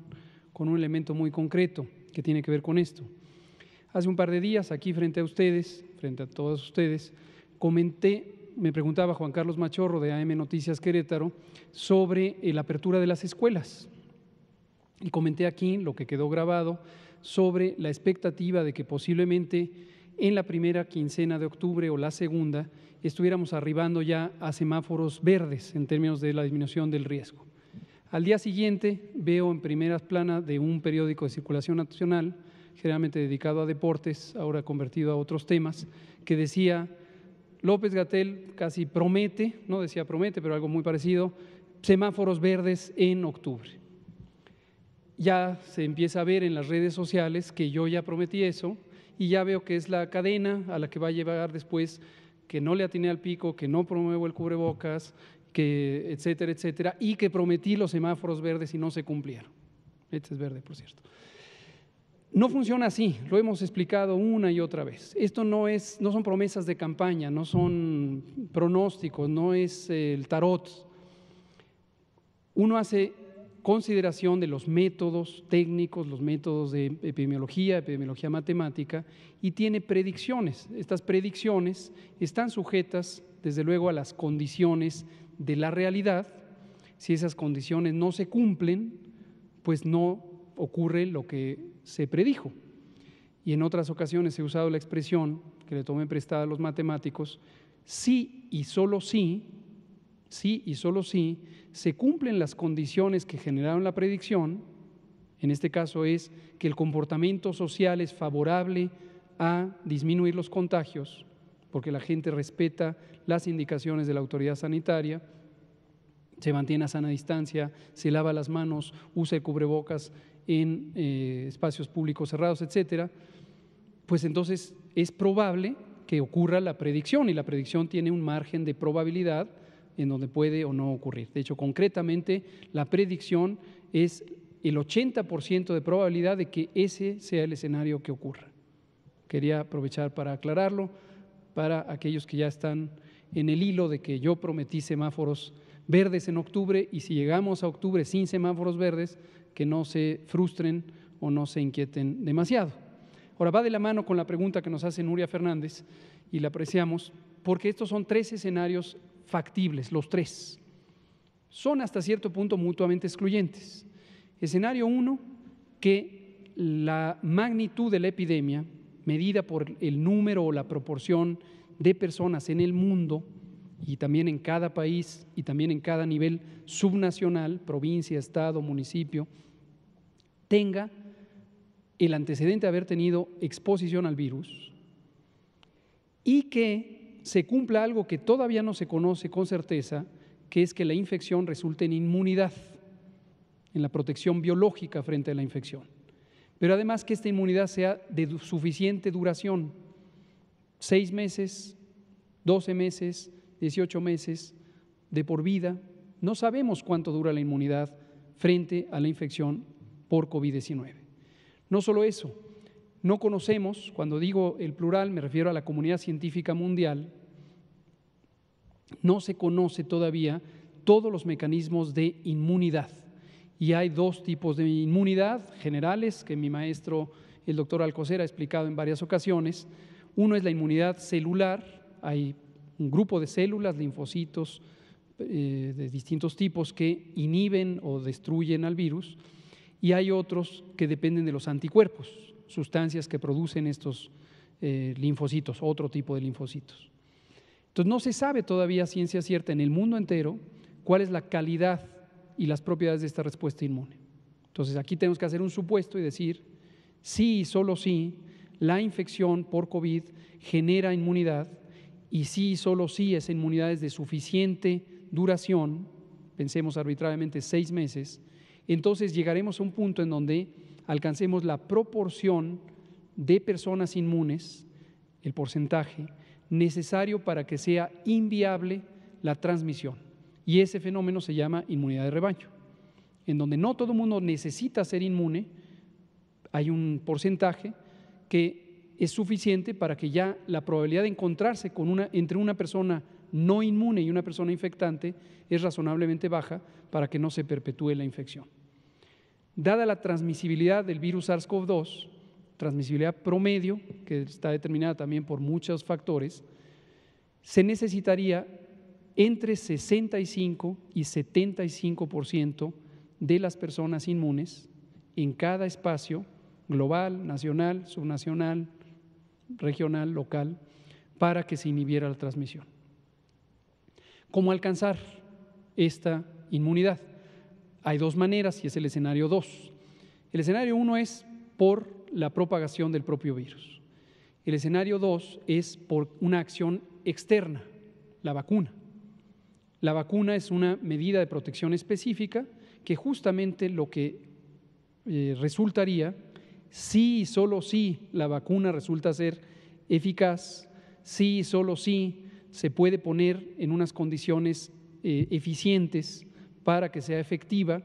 con un elemento muy concreto que tiene que ver con esto. Hace un par de días, aquí frente a ustedes, frente a todos ustedes, comenté, me preguntaba Juan Carlos Machorro de AM Noticias Querétaro sobre eh, la apertura de las escuelas. Y comenté aquí lo que quedó grabado sobre la expectativa de que posiblemente en la primera quincena de octubre o la segunda estuviéramos arribando ya a semáforos verdes en términos de la disminución del riesgo. Al día siguiente veo en primeras planas de un periódico de circulación nacional, generalmente dedicado a deportes, ahora convertido a otros temas, que decía, López Gatel casi promete, no decía promete, pero algo muy parecido, semáforos verdes en octubre. Ya se empieza a ver en las redes sociales que yo ya prometí eso y ya veo que es la cadena a la que va a llevar después que no le atiné al pico, que no promuevo el cubrebocas, que etcétera, etcétera, y que prometí los semáforos verdes y no se cumplieron. Este es verde, por cierto. No funciona así, lo hemos explicado una y otra vez. Esto no, es, no son promesas de campaña, no son pronósticos, no es el tarot. Uno hace consideración de los métodos técnicos, los métodos de epidemiología, epidemiología matemática, y tiene predicciones. Estas predicciones están sujetas, desde luego, a las condiciones de la realidad, si esas condiciones no se cumplen, pues no ocurre lo que se predijo. Y en otras ocasiones he usado la expresión que le tomen prestada a los matemáticos, sí y solo sí, sí y solo sí, se cumplen las condiciones que generaron la predicción, en este caso es que el comportamiento social es favorable a disminuir los contagios, porque la gente respeta las indicaciones de la autoridad sanitaria, se mantiene a sana distancia, se lava las manos, usa el cubrebocas en eh, espacios públicos cerrados, etcétera, pues entonces es probable que ocurra la predicción y la predicción tiene un margen de probabilidad en donde puede o no ocurrir. De hecho, concretamente, la predicción es el 80% de probabilidad de que ese sea el escenario que ocurra. Quería aprovechar para aclararlo para aquellos que ya están en el hilo de que yo prometí semáforos verdes en octubre y si llegamos a octubre sin semáforos verdes, que no se frustren o no se inquieten demasiado. Ahora va de la mano con la pregunta que nos hace Nuria Fernández y la apreciamos, porque estos son tres escenarios factibles, los tres. Son hasta cierto punto mutuamente excluyentes. Escenario uno, que la magnitud de la epidemia medida por el número o la proporción de personas en el mundo y también en cada país y también en cada nivel subnacional, provincia, estado, municipio, tenga el antecedente de haber tenido exposición al virus y que se cumpla algo que todavía no se conoce con certeza, que es que la infección resulte en inmunidad, en la protección biológica frente a la infección pero además que esta inmunidad sea de suficiente duración, seis meses, doce meses, dieciocho meses, de por vida. No sabemos cuánto dura la inmunidad frente a la infección por COVID-19. No solo eso, no conocemos, cuando digo el plural me refiero a la comunidad científica mundial, no se conoce todavía todos los mecanismos de inmunidad. Y hay dos tipos de inmunidad generales que mi maestro, el doctor Alcocer, ha explicado en varias ocasiones. Uno es la inmunidad celular, hay un grupo de células, linfocitos eh, de distintos tipos que inhiben o destruyen al virus, y hay otros que dependen de los anticuerpos, sustancias que producen estos eh, linfocitos, otro tipo de linfocitos. Entonces no se sabe todavía ciencia cierta en el mundo entero cuál es la calidad y las propiedades de esta respuesta inmune. Entonces aquí tenemos que hacer un supuesto y decir, sí y solo sí, la infección por COVID genera inmunidad y sí y solo sí esa inmunidad es de suficiente duración, pensemos arbitrariamente seis meses, entonces llegaremos a un punto en donde alcancemos la proporción de personas inmunes, el porcentaje, necesario para que sea inviable la transmisión. Y ese fenómeno se llama inmunidad de rebaño, en donde no todo el mundo necesita ser inmune, hay un porcentaje que es suficiente para que ya la probabilidad de encontrarse con una, entre una persona no inmune y una persona infectante es razonablemente baja para que no se perpetúe la infección. Dada la transmisibilidad del virus SARS-CoV-2, transmisibilidad promedio, que está determinada también por muchos factores, se necesitaría entre 65 y 75% de las personas inmunes en cada espacio global, nacional, subnacional, regional, local, para que se inhibiera la transmisión. ¿Cómo alcanzar esta inmunidad? Hay dos maneras y es el escenario 2. El escenario uno es por la propagación del propio virus. El escenario 2 es por una acción externa, la vacuna. La vacuna es una medida de protección específica que justamente lo que eh, resultaría, si y solo si la vacuna resulta ser eficaz, si y solo si se puede poner en unas condiciones eh, eficientes para que sea efectiva,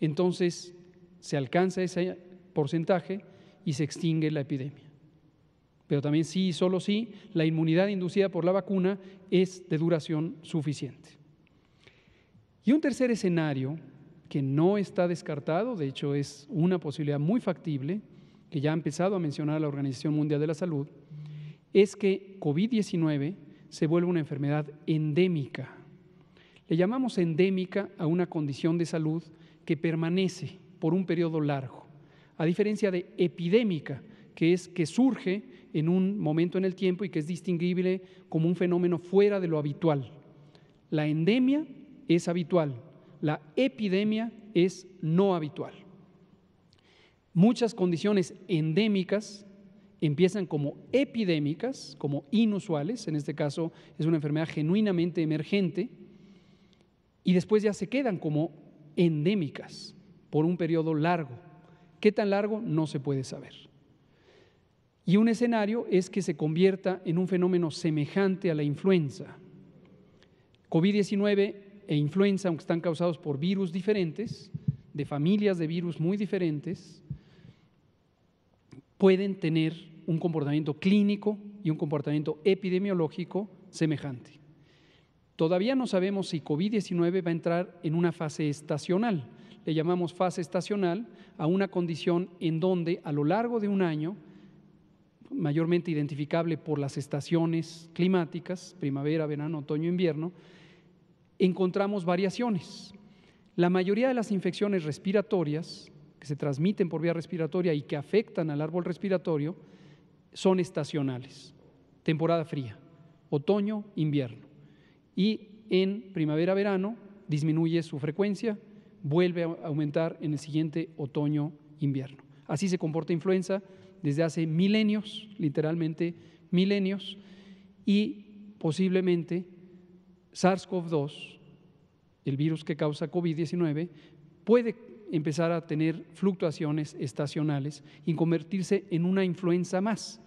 entonces se alcanza ese porcentaje y se extingue la epidemia pero también sí y solo sí la inmunidad inducida por la vacuna es de duración suficiente. Y un tercer escenario que no está descartado, de hecho es una posibilidad muy factible, que ya ha empezado a mencionar la Organización Mundial de la Salud, es que COVID-19 se vuelve una enfermedad endémica. Le llamamos endémica a una condición de salud que permanece por un periodo largo, a diferencia de epidémica, que es que surge en un momento en el tiempo y que es distinguible como un fenómeno fuera de lo habitual. La endemia es habitual, la epidemia es no habitual. Muchas condiciones endémicas empiezan como epidémicas, como inusuales, en este caso es una enfermedad genuinamente emergente, y después ya se quedan como endémicas por un periodo largo. ¿Qué tan largo? No se puede saber. Y un escenario es que se convierta en un fenómeno semejante a la influenza. COVID-19 e influenza, aunque están causados por virus diferentes, de familias de virus muy diferentes, pueden tener un comportamiento clínico y un comportamiento epidemiológico semejante. Todavía no sabemos si COVID-19 va a entrar en una fase estacional. Le llamamos fase estacional a una condición en donde a lo largo de un año mayormente identificable por las estaciones climáticas, primavera, verano, otoño, invierno, encontramos variaciones. La mayoría de las infecciones respiratorias que se transmiten por vía respiratoria y que afectan al árbol respiratorio son estacionales, temporada fría, otoño, invierno. Y en primavera, verano disminuye su frecuencia, vuelve a aumentar en el siguiente otoño, invierno. Así se comporta influenza, desde hace milenios, literalmente milenios, y posiblemente SARS-CoV-2, el virus que causa COVID-19, puede empezar a tener fluctuaciones estacionales y convertirse en una influenza más.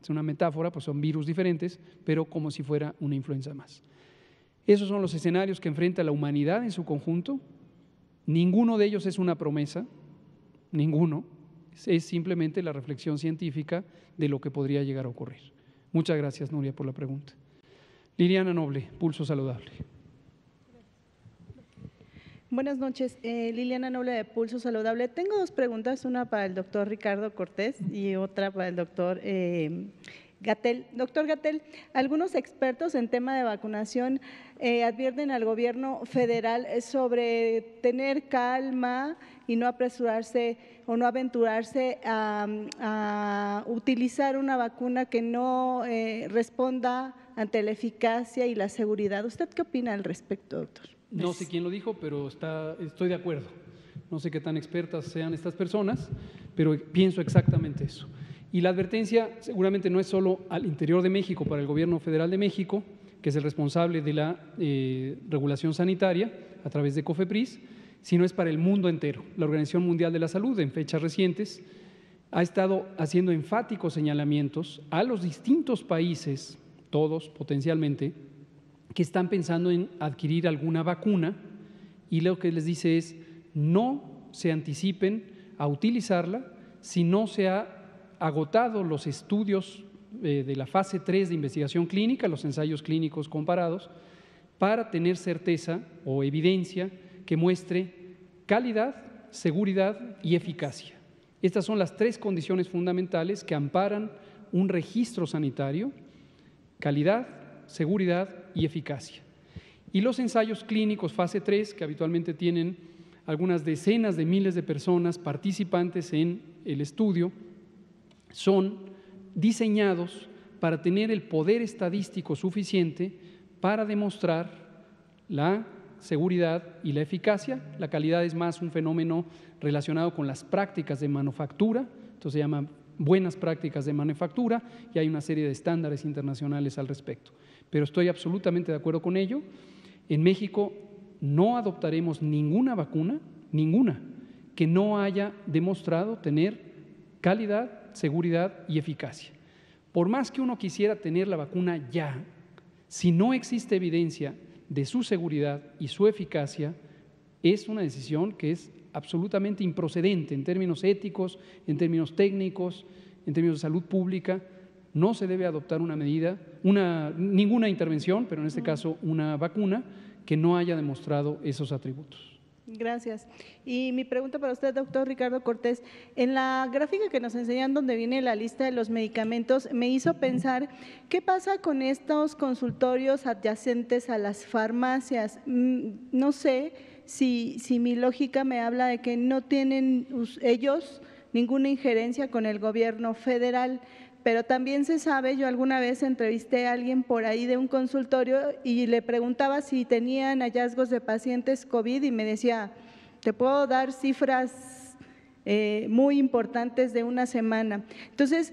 Es una metáfora, pues son virus diferentes, pero como si fuera una influenza más. Esos son los escenarios que enfrenta la humanidad en su conjunto. Ninguno de ellos es una promesa, ninguno es simplemente la reflexión científica de lo que podría llegar a ocurrir. Muchas gracias, Nuria, por la pregunta. Liliana Noble, Pulso Saludable. Buenas noches, eh, Liliana Noble de Pulso Saludable. Tengo dos preguntas, una para el doctor Ricardo Cortés y otra para el doctor eh, Gatel. Doctor Gatel, algunos expertos en tema de vacunación eh, advierten al gobierno federal sobre tener calma y no apresurarse o no aventurarse a, utilizar una vacuna que no eh, responda ante la eficacia y la seguridad. ¿Usted qué opina al respecto, doctor? No sé quién lo dijo, pero está, estoy de acuerdo. No sé qué tan expertas sean estas personas, pero pienso exactamente eso. Y la advertencia seguramente no es solo al interior de México para el Gobierno Federal de México, que es el responsable de la eh, regulación sanitaria a través de COFEPRIS, sino es para el mundo entero. La Organización Mundial de la Salud, en fechas recientes, ha estado haciendo enfáticos señalamientos a los distintos países, todos potencialmente, que están pensando en adquirir alguna vacuna y lo que les dice es no se anticipen a utilizarla si no se ha agotado los estudios eh, de la fase 3 de investigación clínica, los ensayos clínicos comparados, para tener certeza o evidencia que muestre calidad, seguridad y eficacia. Estas son las tres condiciones fundamentales que amparan un registro sanitario, calidad, seguridad y eficacia. Y los ensayos clínicos fase 3, que habitualmente tienen algunas decenas de miles de personas participantes en el estudio, son diseñados para tener el poder estadístico suficiente para demostrar la seguridad y la eficacia. La calidad es más un fenómeno relacionado con las prácticas de manufactura, entonces se llama buenas prácticas de manufactura y hay una serie de estándares internacionales al respecto. Pero estoy absolutamente de acuerdo con ello. En México no adoptaremos ninguna vacuna, ninguna, que no haya demostrado tener calidad seguridad y eficacia. Por más que uno quisiera tener la vacuna ya, si no existe evidencia de su seguridad y su eficacia, es una decisión que es absolutamente improcedente en términos éticos, en términos técnicos, en términos de salud pública. No se debe adoptar una medida, una, ninguna intervención, pero en este caso una vacuna, que no haya demostrado esos atributos. Gracias. Y mi pregunta para usted, doctor Ricardo Cortés. En la gráfica que nos enseñan donde viene la lista de los medicamentos, me hizo pensar, ¿qué pasa con estos consultorios adyacentes a las farmacias? Mm, no sé si, si mi lógica me habla de que no tienen ellos ninguna injerencia con el gobierno federal pero también se sabe, yo alguna vez entrevisté a alguien por ahí de un consultorio y le preguntaba si tenían hallazgos de pacientes COVID y me decía, te puedo dar cifras eh, muy importantes de una semana. Entonces,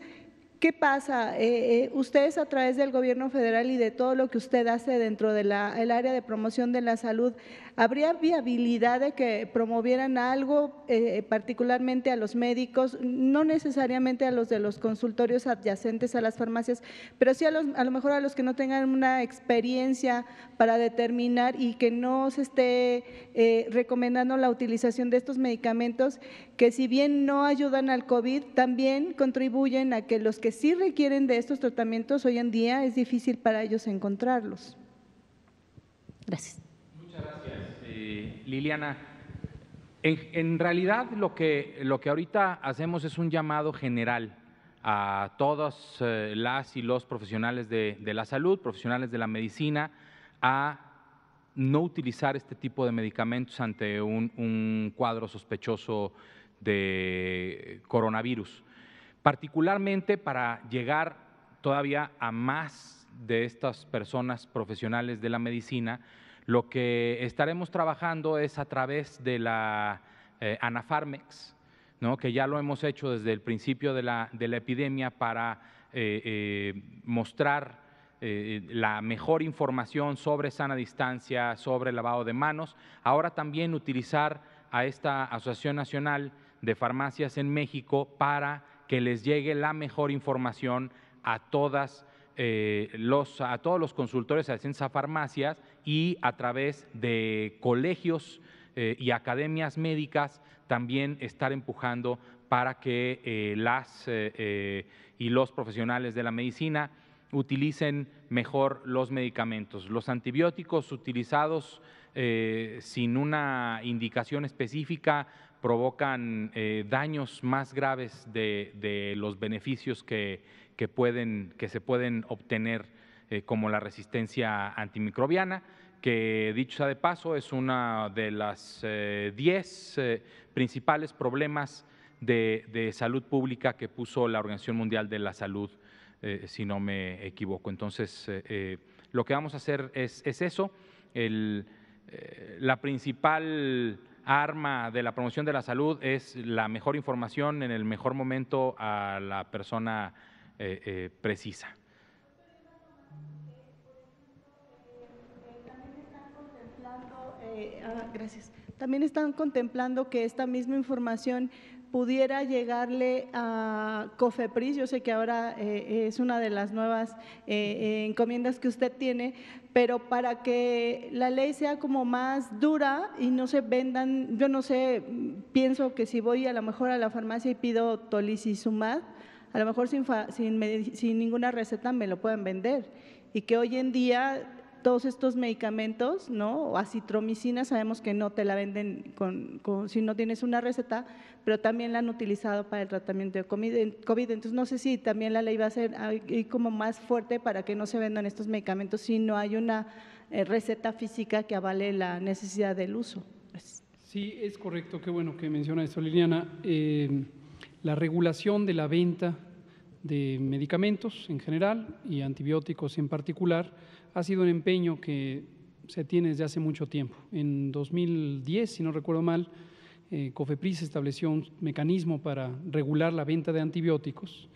¿Qué pasa? Eh, eh, ustedes a través del gobierno federal y de todo lo que usted hace dentro del área de promoción de la salud, ¿Habría viabilidad de que promovieran algo, eh, particularmente a los médicos, no necesariamente a los de los consultorios adyacentes a las farmacias, pero sí a, los, lo mejor a los que no tengan una experiencia para determinar y que no se esté eh, recomendando la utilización de estos medicamentos que si bien no ayudan al COVID, también contribuyen a que los que sí requieren de estos tratamientos hoy en día es difícil para ellos encontrarlos. Gracias. Muchas gracias. Liliana, en, realidad lo que, ahorita hacemos es un llamado general a todas eh, las y los profesionales de, la salud, profesionales de la medicina, a no utilizar este tipo de medicamentos ante un, cuadro sospechoso de coronavirus, particularmente para llegar todavía a más de estas personas profesionales de la medicina, lo que estaremos trabajando es a través de la eh, Anafarmex, que ya lo hemos hecho desde el principio de la, epidemia para eh, eh, mostrar la mejor información sobre sana distancia, sobre lavado de manos. Ahora también utilizar a esta Asociación Nacional de Farmacias en México para que les llegue la mejor información a todas. los, a todos los consultores de ciencia farmacias y a través de colegios eh, y academias médicas también estar empujando para que eh, las eh, y los profesionales de la medicina utilicen mejor los medicamentos. Los antibióticos utilizados sin una indicación específica provocan daños más graves de, los beneficios que, pueden, que se pueden obtener eh, como la resistencia antimicrobiana, que dicho sea de paso es una de las 10 eh, eh, principales problemas de, salud pública que puso la Organización Mundial de la Salud, si no me equivoco. Entonces, lo que vamos a hacer es, eso. la principal arma de la promoción de la salud es la mejor información en el mejor momento a la persona precisa. Eh, ah, gracias. También están contemplando que esta misma información pudiera llegarle a COFEPRIS, yo sé que ahora eh, es una de las nuevas eh, encomiendas que usted tiene, pero para que la ley sea como más dura y no se vendan, yo no sé, pienso que si voy a lo mejor a la farmacia y pido tolicizumab, a lo mejor sin, sin, sin ninguna receta me lo pueden vender y que hoy en día todos estos medicamentos, ¿no? O acitromicina, sabemos que no te la venden si no tienes una receta, pero también la han utilizado para el tratamiento de COVID. Entonces, no sé si también la ley va a ser como más fuerte para que no se vendan estos medicamentos si no hay una eh, receta física que avale la necesidad del uso. Pues. Sí, es correcto, qué bueno que menciona eso Liliana. Eh, la regulación de la venta de medicamentos en general y antibióticos en particular ha sido un empeño que se tiene desde hace mucho tiempo. En 2010, si no recuerdo mal, eh, COFEPRIS estableció un mecanismo para regular la venta de antibióticos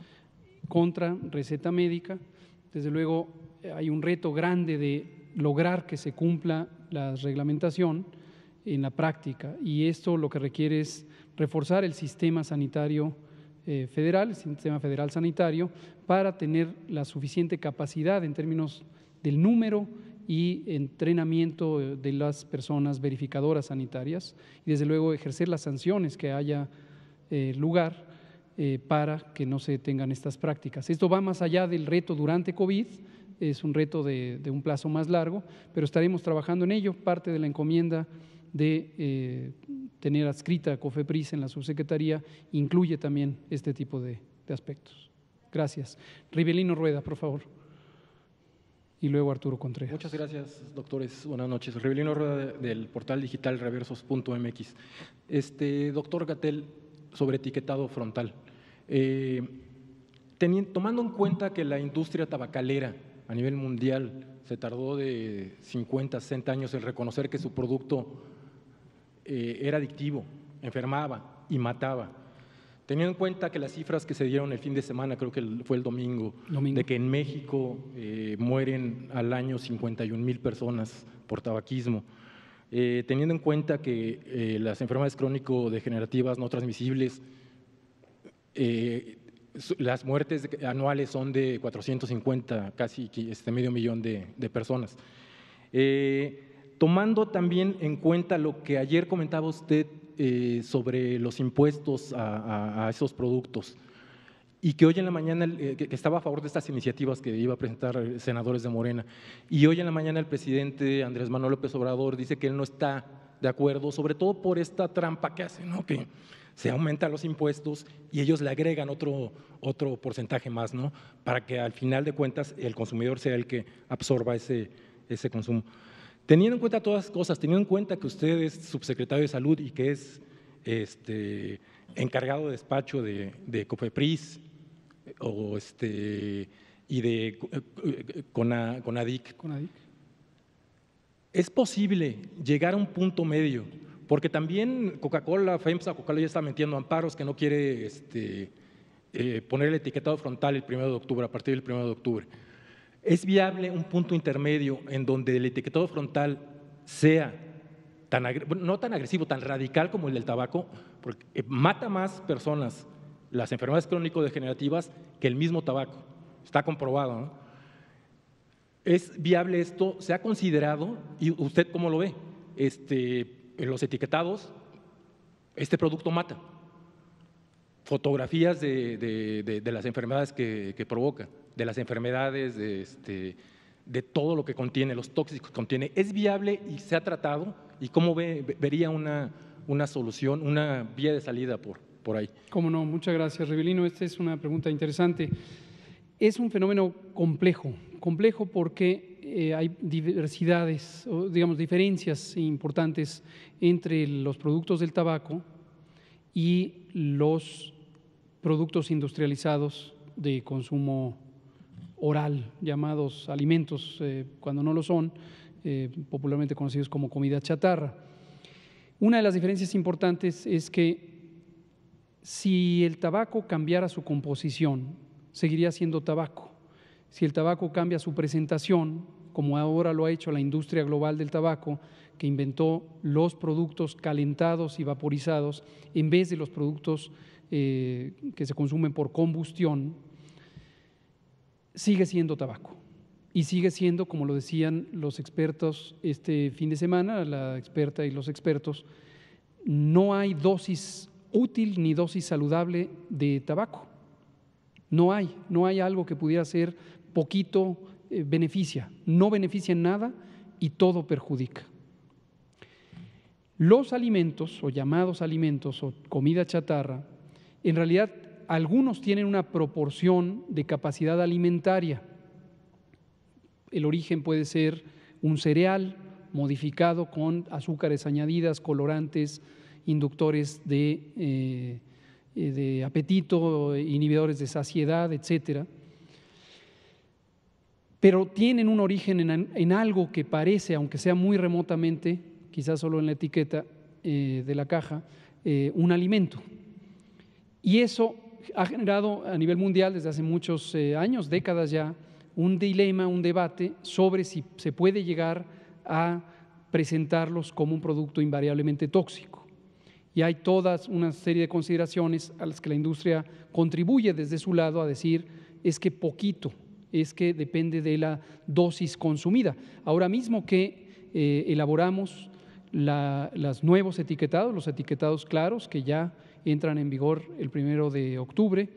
contra receta médica. Desde luego, hay un reto grande de lograr que se cumpla la reglamentación en la práctica y esto lo que requiere es reforzar el sistema sanitario eh, federal, el sistema federal sanitario, para tener la suficiente capacidad en términos del número y entrenamiento eh, de las personas verificadoras sanitarias y desde luego ejercer las sanciones que haya eh, lugar eh, para que no se tengan estas prácticas. Esto va más allá del reto durante COVID, es un reto de, un plazo más largo, pero estaremos trabajando en ello, parte de la encomienda de tener adscrita a COFEPRIS en la subsecretaría incluye también este tipo de, de aspectos. Gracias. Rivelino Rueda, por favor y luego Arturo Contreras. Muchas gracias, doctores. Buenas noches. Rebelino Rueda del portal digital reversos.mx. Este, doctor Gatel, sobre etiquetado frontal. Eh, teniendo, tomando en cuenta que la industria tabacalera a nivel mundial se tardó de 50, 60 años en reconocer que su producto eh, era adictivo, enfermaba y mataba, Teniendo en cuenta que las cifras que se dieron el fin de semana, creo que fue el domingo, de que en México eh, mueren al año 51 mil personas por tabaquismo, eh, teniendo en cuenta que eh, las enfermedades crónico-degenerativas no transmisibles, las muertes anuales son de 450, casi este medio millón de personas. tomando también en cuenta lo que ayer comentaba usted eh, sobre los impuestos a, esos productos y que hoy en la mañana, eh, que, estaba a favor de estas iniciativas que iba a presentar senadores de Morena, y hoy en la mañana el presidente Andrés Manuel López Obrador dice que él no está de acuerdo, sobre todo por esta trampa que hacen, que se aumentan los impuestos y ellos le agregan otro, otro porcentaje más, ¿no? para que al final de cuentas el consumidor sea el que absorba ese, ese consumo. Teniendo en cuenta todas las cosas, teniendo en cuenta que usted es subsecretario de Salud y que es este, encargado de despacho de, COFEPRIS eh, o este, y de eh, eh, CONADIC, ¿es posible llegar a un punto medio? Porque también Coca-Cola, FEMSA, Coca-Cola ya está metiendo amparos que no quiere este, poner el etiquetado frontal el 1 de octubre, a partir del 1 de octubre. ¿Es viable un punto intermedio en donde el etiquetado frontal sea tan, no tan agresivo, tan radical como el del tabaco? Porque eh, mata más personas las enfermedades crónico-degenerativas que el mismo tabaco. Está comprobado. ¿Es viable esto? ¿Se ha considerado? ¿Y usted cómo lo ve? Este, en los etiquetados, este producto mata. Fotografías de, las enfermedades que, que provoca de las enfermedades, de, este, de todo lo que contiene, los tóxicos que contiene, es viable y se ha tratado y cómo vería una, una solución, una vía de salida por, por ahí. Cómo no, muchas gracias, Rivelino. Esta es una pregunta interesante. Es un fenómeno complejo, complejo porque eh, hay diversidades, digamos, diferencias importantes entre los productos del tabaco y los productos industrializados de consumo oral, llamados alimentos eh, cuando no lo son, eh, popularmente conocidos como comida chatarra. Una de las diferencias importantes es que si el tabaco cambiara su composición, seguiría siendo tabaco. Si el tabaco cambia su presentación, como ahora lo ha hecho la industria global del tabaco, que inventó los productos calentados y vaporizados en vez de los productos eh, que se consumen por combustión, sigue siendo tabaco. Y sigue siendo, como lo decían los expertos este fin de semana, la experta y los expertos, no hay dosis útil ni dosis saludable de tabaco. No hay, no hay algo que pudiera ser poquito eh, beneficia. No beneficia en nada y todo perjudica. Los alimentos o llamados alimentos o comida chatarra en realidad algunos tienen una proporción de capacidad alimentaria. El origen puede ser un cereal modificado con azúcares añadidas, colorantes, inductores de, eh, apetito, inhibidores de saciedad, etcétera pero tienen un origen en, algo que parece, aunque sea muy remotamente, quizás solo en la etiqueta eh, de la caja, eh, un alimento. Y eso ha generado a nivel mundial desde hace muchos eh, años, décadas ya, un dilema, un debate sobre si se puede llegar a presentarlos como un producto invariablemente tóxico. Y hay toda una serie de consideraciones a las que la industria contribuye desde su lado a decir es que poquito, es que depende de la dosis consumida. Ahora mismo que eh, elaboramos la, los nuevos etiquetados, los etiquetados claros que ya entran en vigor el primero de octubre.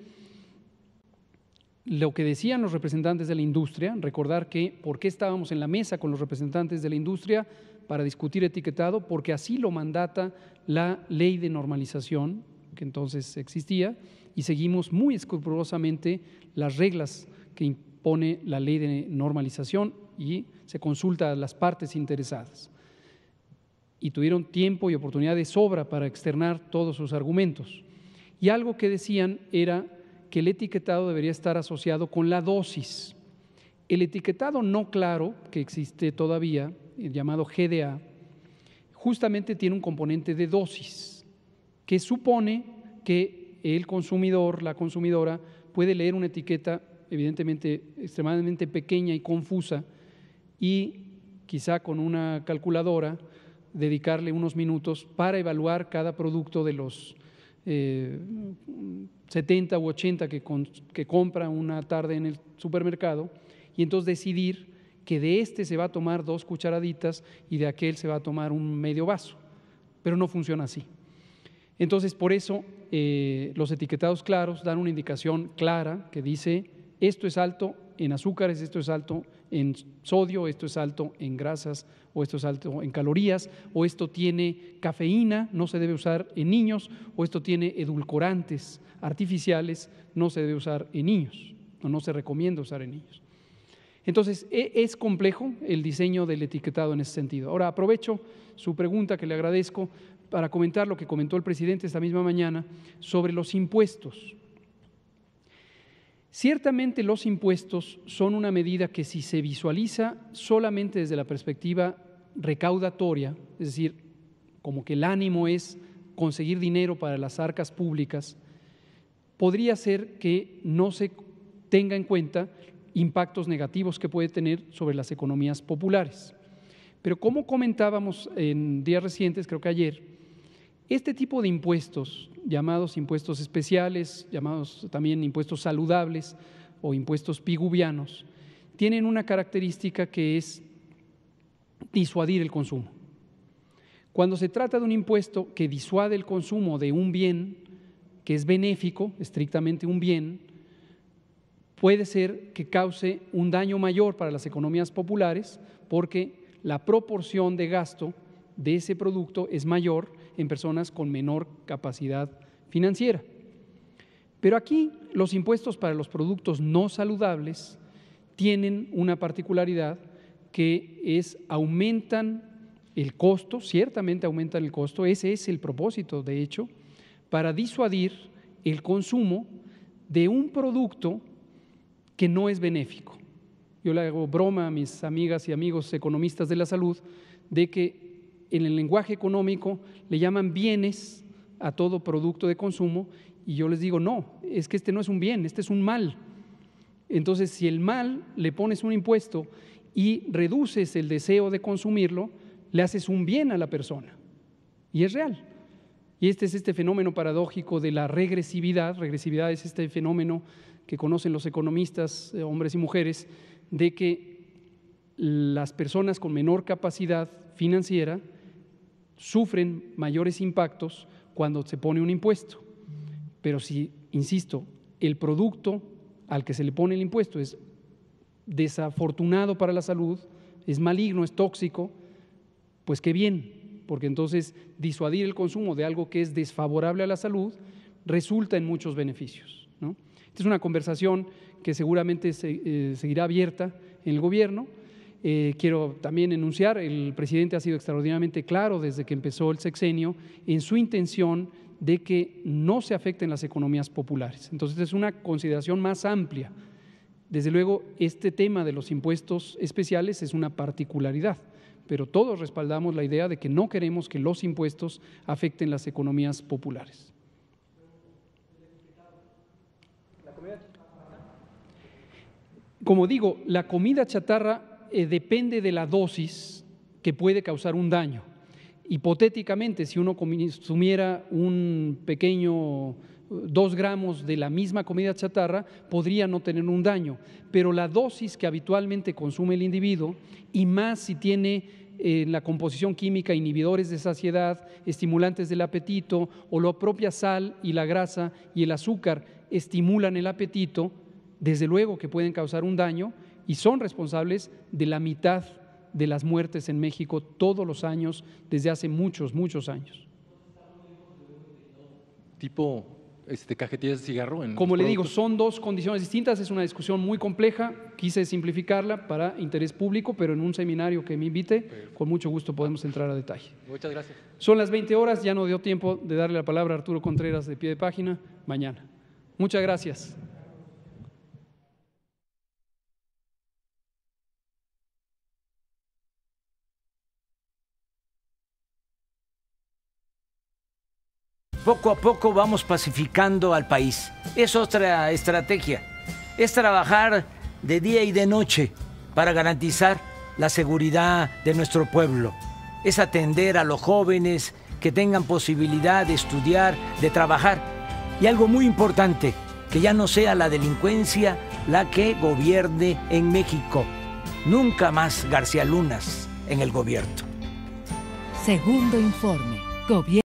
Lo que decían los representantes de la industria, recordar que por qué estábamos en la mesa con los representantes de la industria para discutir etiquetado, porque así lo mandata la ley de normalización que entonces existía y seguimos muy escrupulosamente las reglas que impone la ley de normalización y se consulta a las partes interesadas y tuvieron tiempo y oportunidad de sobra para externar todos sus argumentos. Y algo que decían era que el etiquetado debería estar asociado con la dosis. El etiquetado no claro, que existe todavía, el llamado GDA, justamente tiene un componente de dosis, que supone que el consumidor, la consumidora, puede leer una etiqueta evidentemente extremadamente pequeña y confusa y quizá con una calculadora dedicarle unos minutos para evaluar cada producto de los 70 eh, u 80 que, compra una tarde en el supermercado y entonces decidir que de este se va a tomar dos cucharaditas y de aquel se va a tomar un medio vaso. Pero no funciona así. Entonces, por eso eh, los etiquetados claros dan una indicación clara que dice, esto es alto en azúcares, esto es alto en sodio, esto es alto en grasas o esto es alto en calorías, o esto tiene cafeína, no se debe usar en niños, o esto tiene edulcorantes artificiales, no se debe usar en niños, o no se recomienda usar en niños. Entonces, e, es complejo el diseño del etiquetado en ese sentido. Ahora, aprovecho su pregunta, que le agradezco, para comentar lo que comentó el presidente esta misma mañana sobre los impuestos. Ciertamente los impuestos son una medida que si se visualiza solamente desde la perspectiva recaudatoria, es decir, como que el ánimo es conseguir dinero para las arcas públicas, podría ser que no se tenga en cuenta impactos negativos que puede tener sobre las economías populares. Pero como comentábamos en días recientes, creo que ayer, este tipo de impuestos, llamados impuestos especiales, llamados también impuestos saludables o impuestos pigubianos, tienen una característica que es disuadir el consumo. Cuando se trata de un impuesto que disuade el consumo de un bien que es benéfico, estrictamente un bien, puede ser que cause un daño mayor para las economías populares porque la proporción de gasto de ese producto es mayor en personas con menor capacidad financiera. Pero aquí los impuestos para los productos no saludables tienen una particularidad que es aumentan el costo, ciertamente aumentan el costo, ese es el propósito de hecho, para disuadir el consumo de un producto que no es benéfico. Yo le hago broma a mis amigas y amigos economistas de la salud de que en el lenguaje económico le llaman bienes a todo producto de consumo y yo les digo, no, es que este no es un bien, este es un mal. Entonces, si el mal le pones un impuesto y reduces el deseo de consumirlo, le haces un bien a la persona. Y es real. Y este es este fenómeno paradójico de la regresividad. Regresividad es este fenómeno que conocen los economistas, eh, hombres y mujeres, de que las personas con menor capacidad financiera sufren mayores impactos cuando se pone un impuesto. Pero si, insisto, el producto al que se le pone el impuesto es desafortunado para la salud, es maligno, es tóxico, pues qué bien, porque entonces disuadir el consumo de algo que es desfavorable a la salud resulta en muchos beneficios. Esta es una conversación que seguramente eh, seguirá abierta en el gobierno eh, quiero también enunciar, el presidente ha sido extraordinariamente claro desde que empezó el sexenio en su intención de que no se afecten las economías populares. Entonces es una consideración más amplia. Desde luego, este tema de los impuestos especiales es una particularidad, pero todos respaldamos la idea de que no queremos que los impuestos afecten las economías populares. Como digo, la comida chatarra eh, depende de la dosis que puede causar un daño. Hipotéticamente, si uno consumiera un pequeño dos gramos de la misma comida chatarra podría no tener un daño, pero la dosis que habitualmente consume el individuo, y más si tiene en eh, la composición química inhibidores de saciedad, estimulantes del apetito, o la propia sal y la grasa y el azúcar estimulan el apetito, desde luego que pueden causar un daño, y son responsables de la mitad de las muertes en México todos los años desde hace muchos, muchos años. Tipo este, cajetillas de cigarro. En Como le digo, son dos condiciones distintas, es una discusión muy compleja, quise simplificarla para interés público, pero en un seminario que me invite, con mucho gusto podemos entrar a detalle. Muchas gracias. Son las 20 horas, ya no dio tiempo de darle la palabra a Arturo Contreras de pie de página, mañana. Muchas gracias. poco a poco vamos pacificando al país. Es otra estrategia. Es trabajar de día y de noche para garantizar la seguridad de nuestro pueblo. Es atender a los jóvenes que tengan posibilidad de estudiar, de trabajar. Y algo muy importante, que ya no sea la delincuencia la que gobierne en México. Nunca más García Lunas en el gobierno. Segundo informe.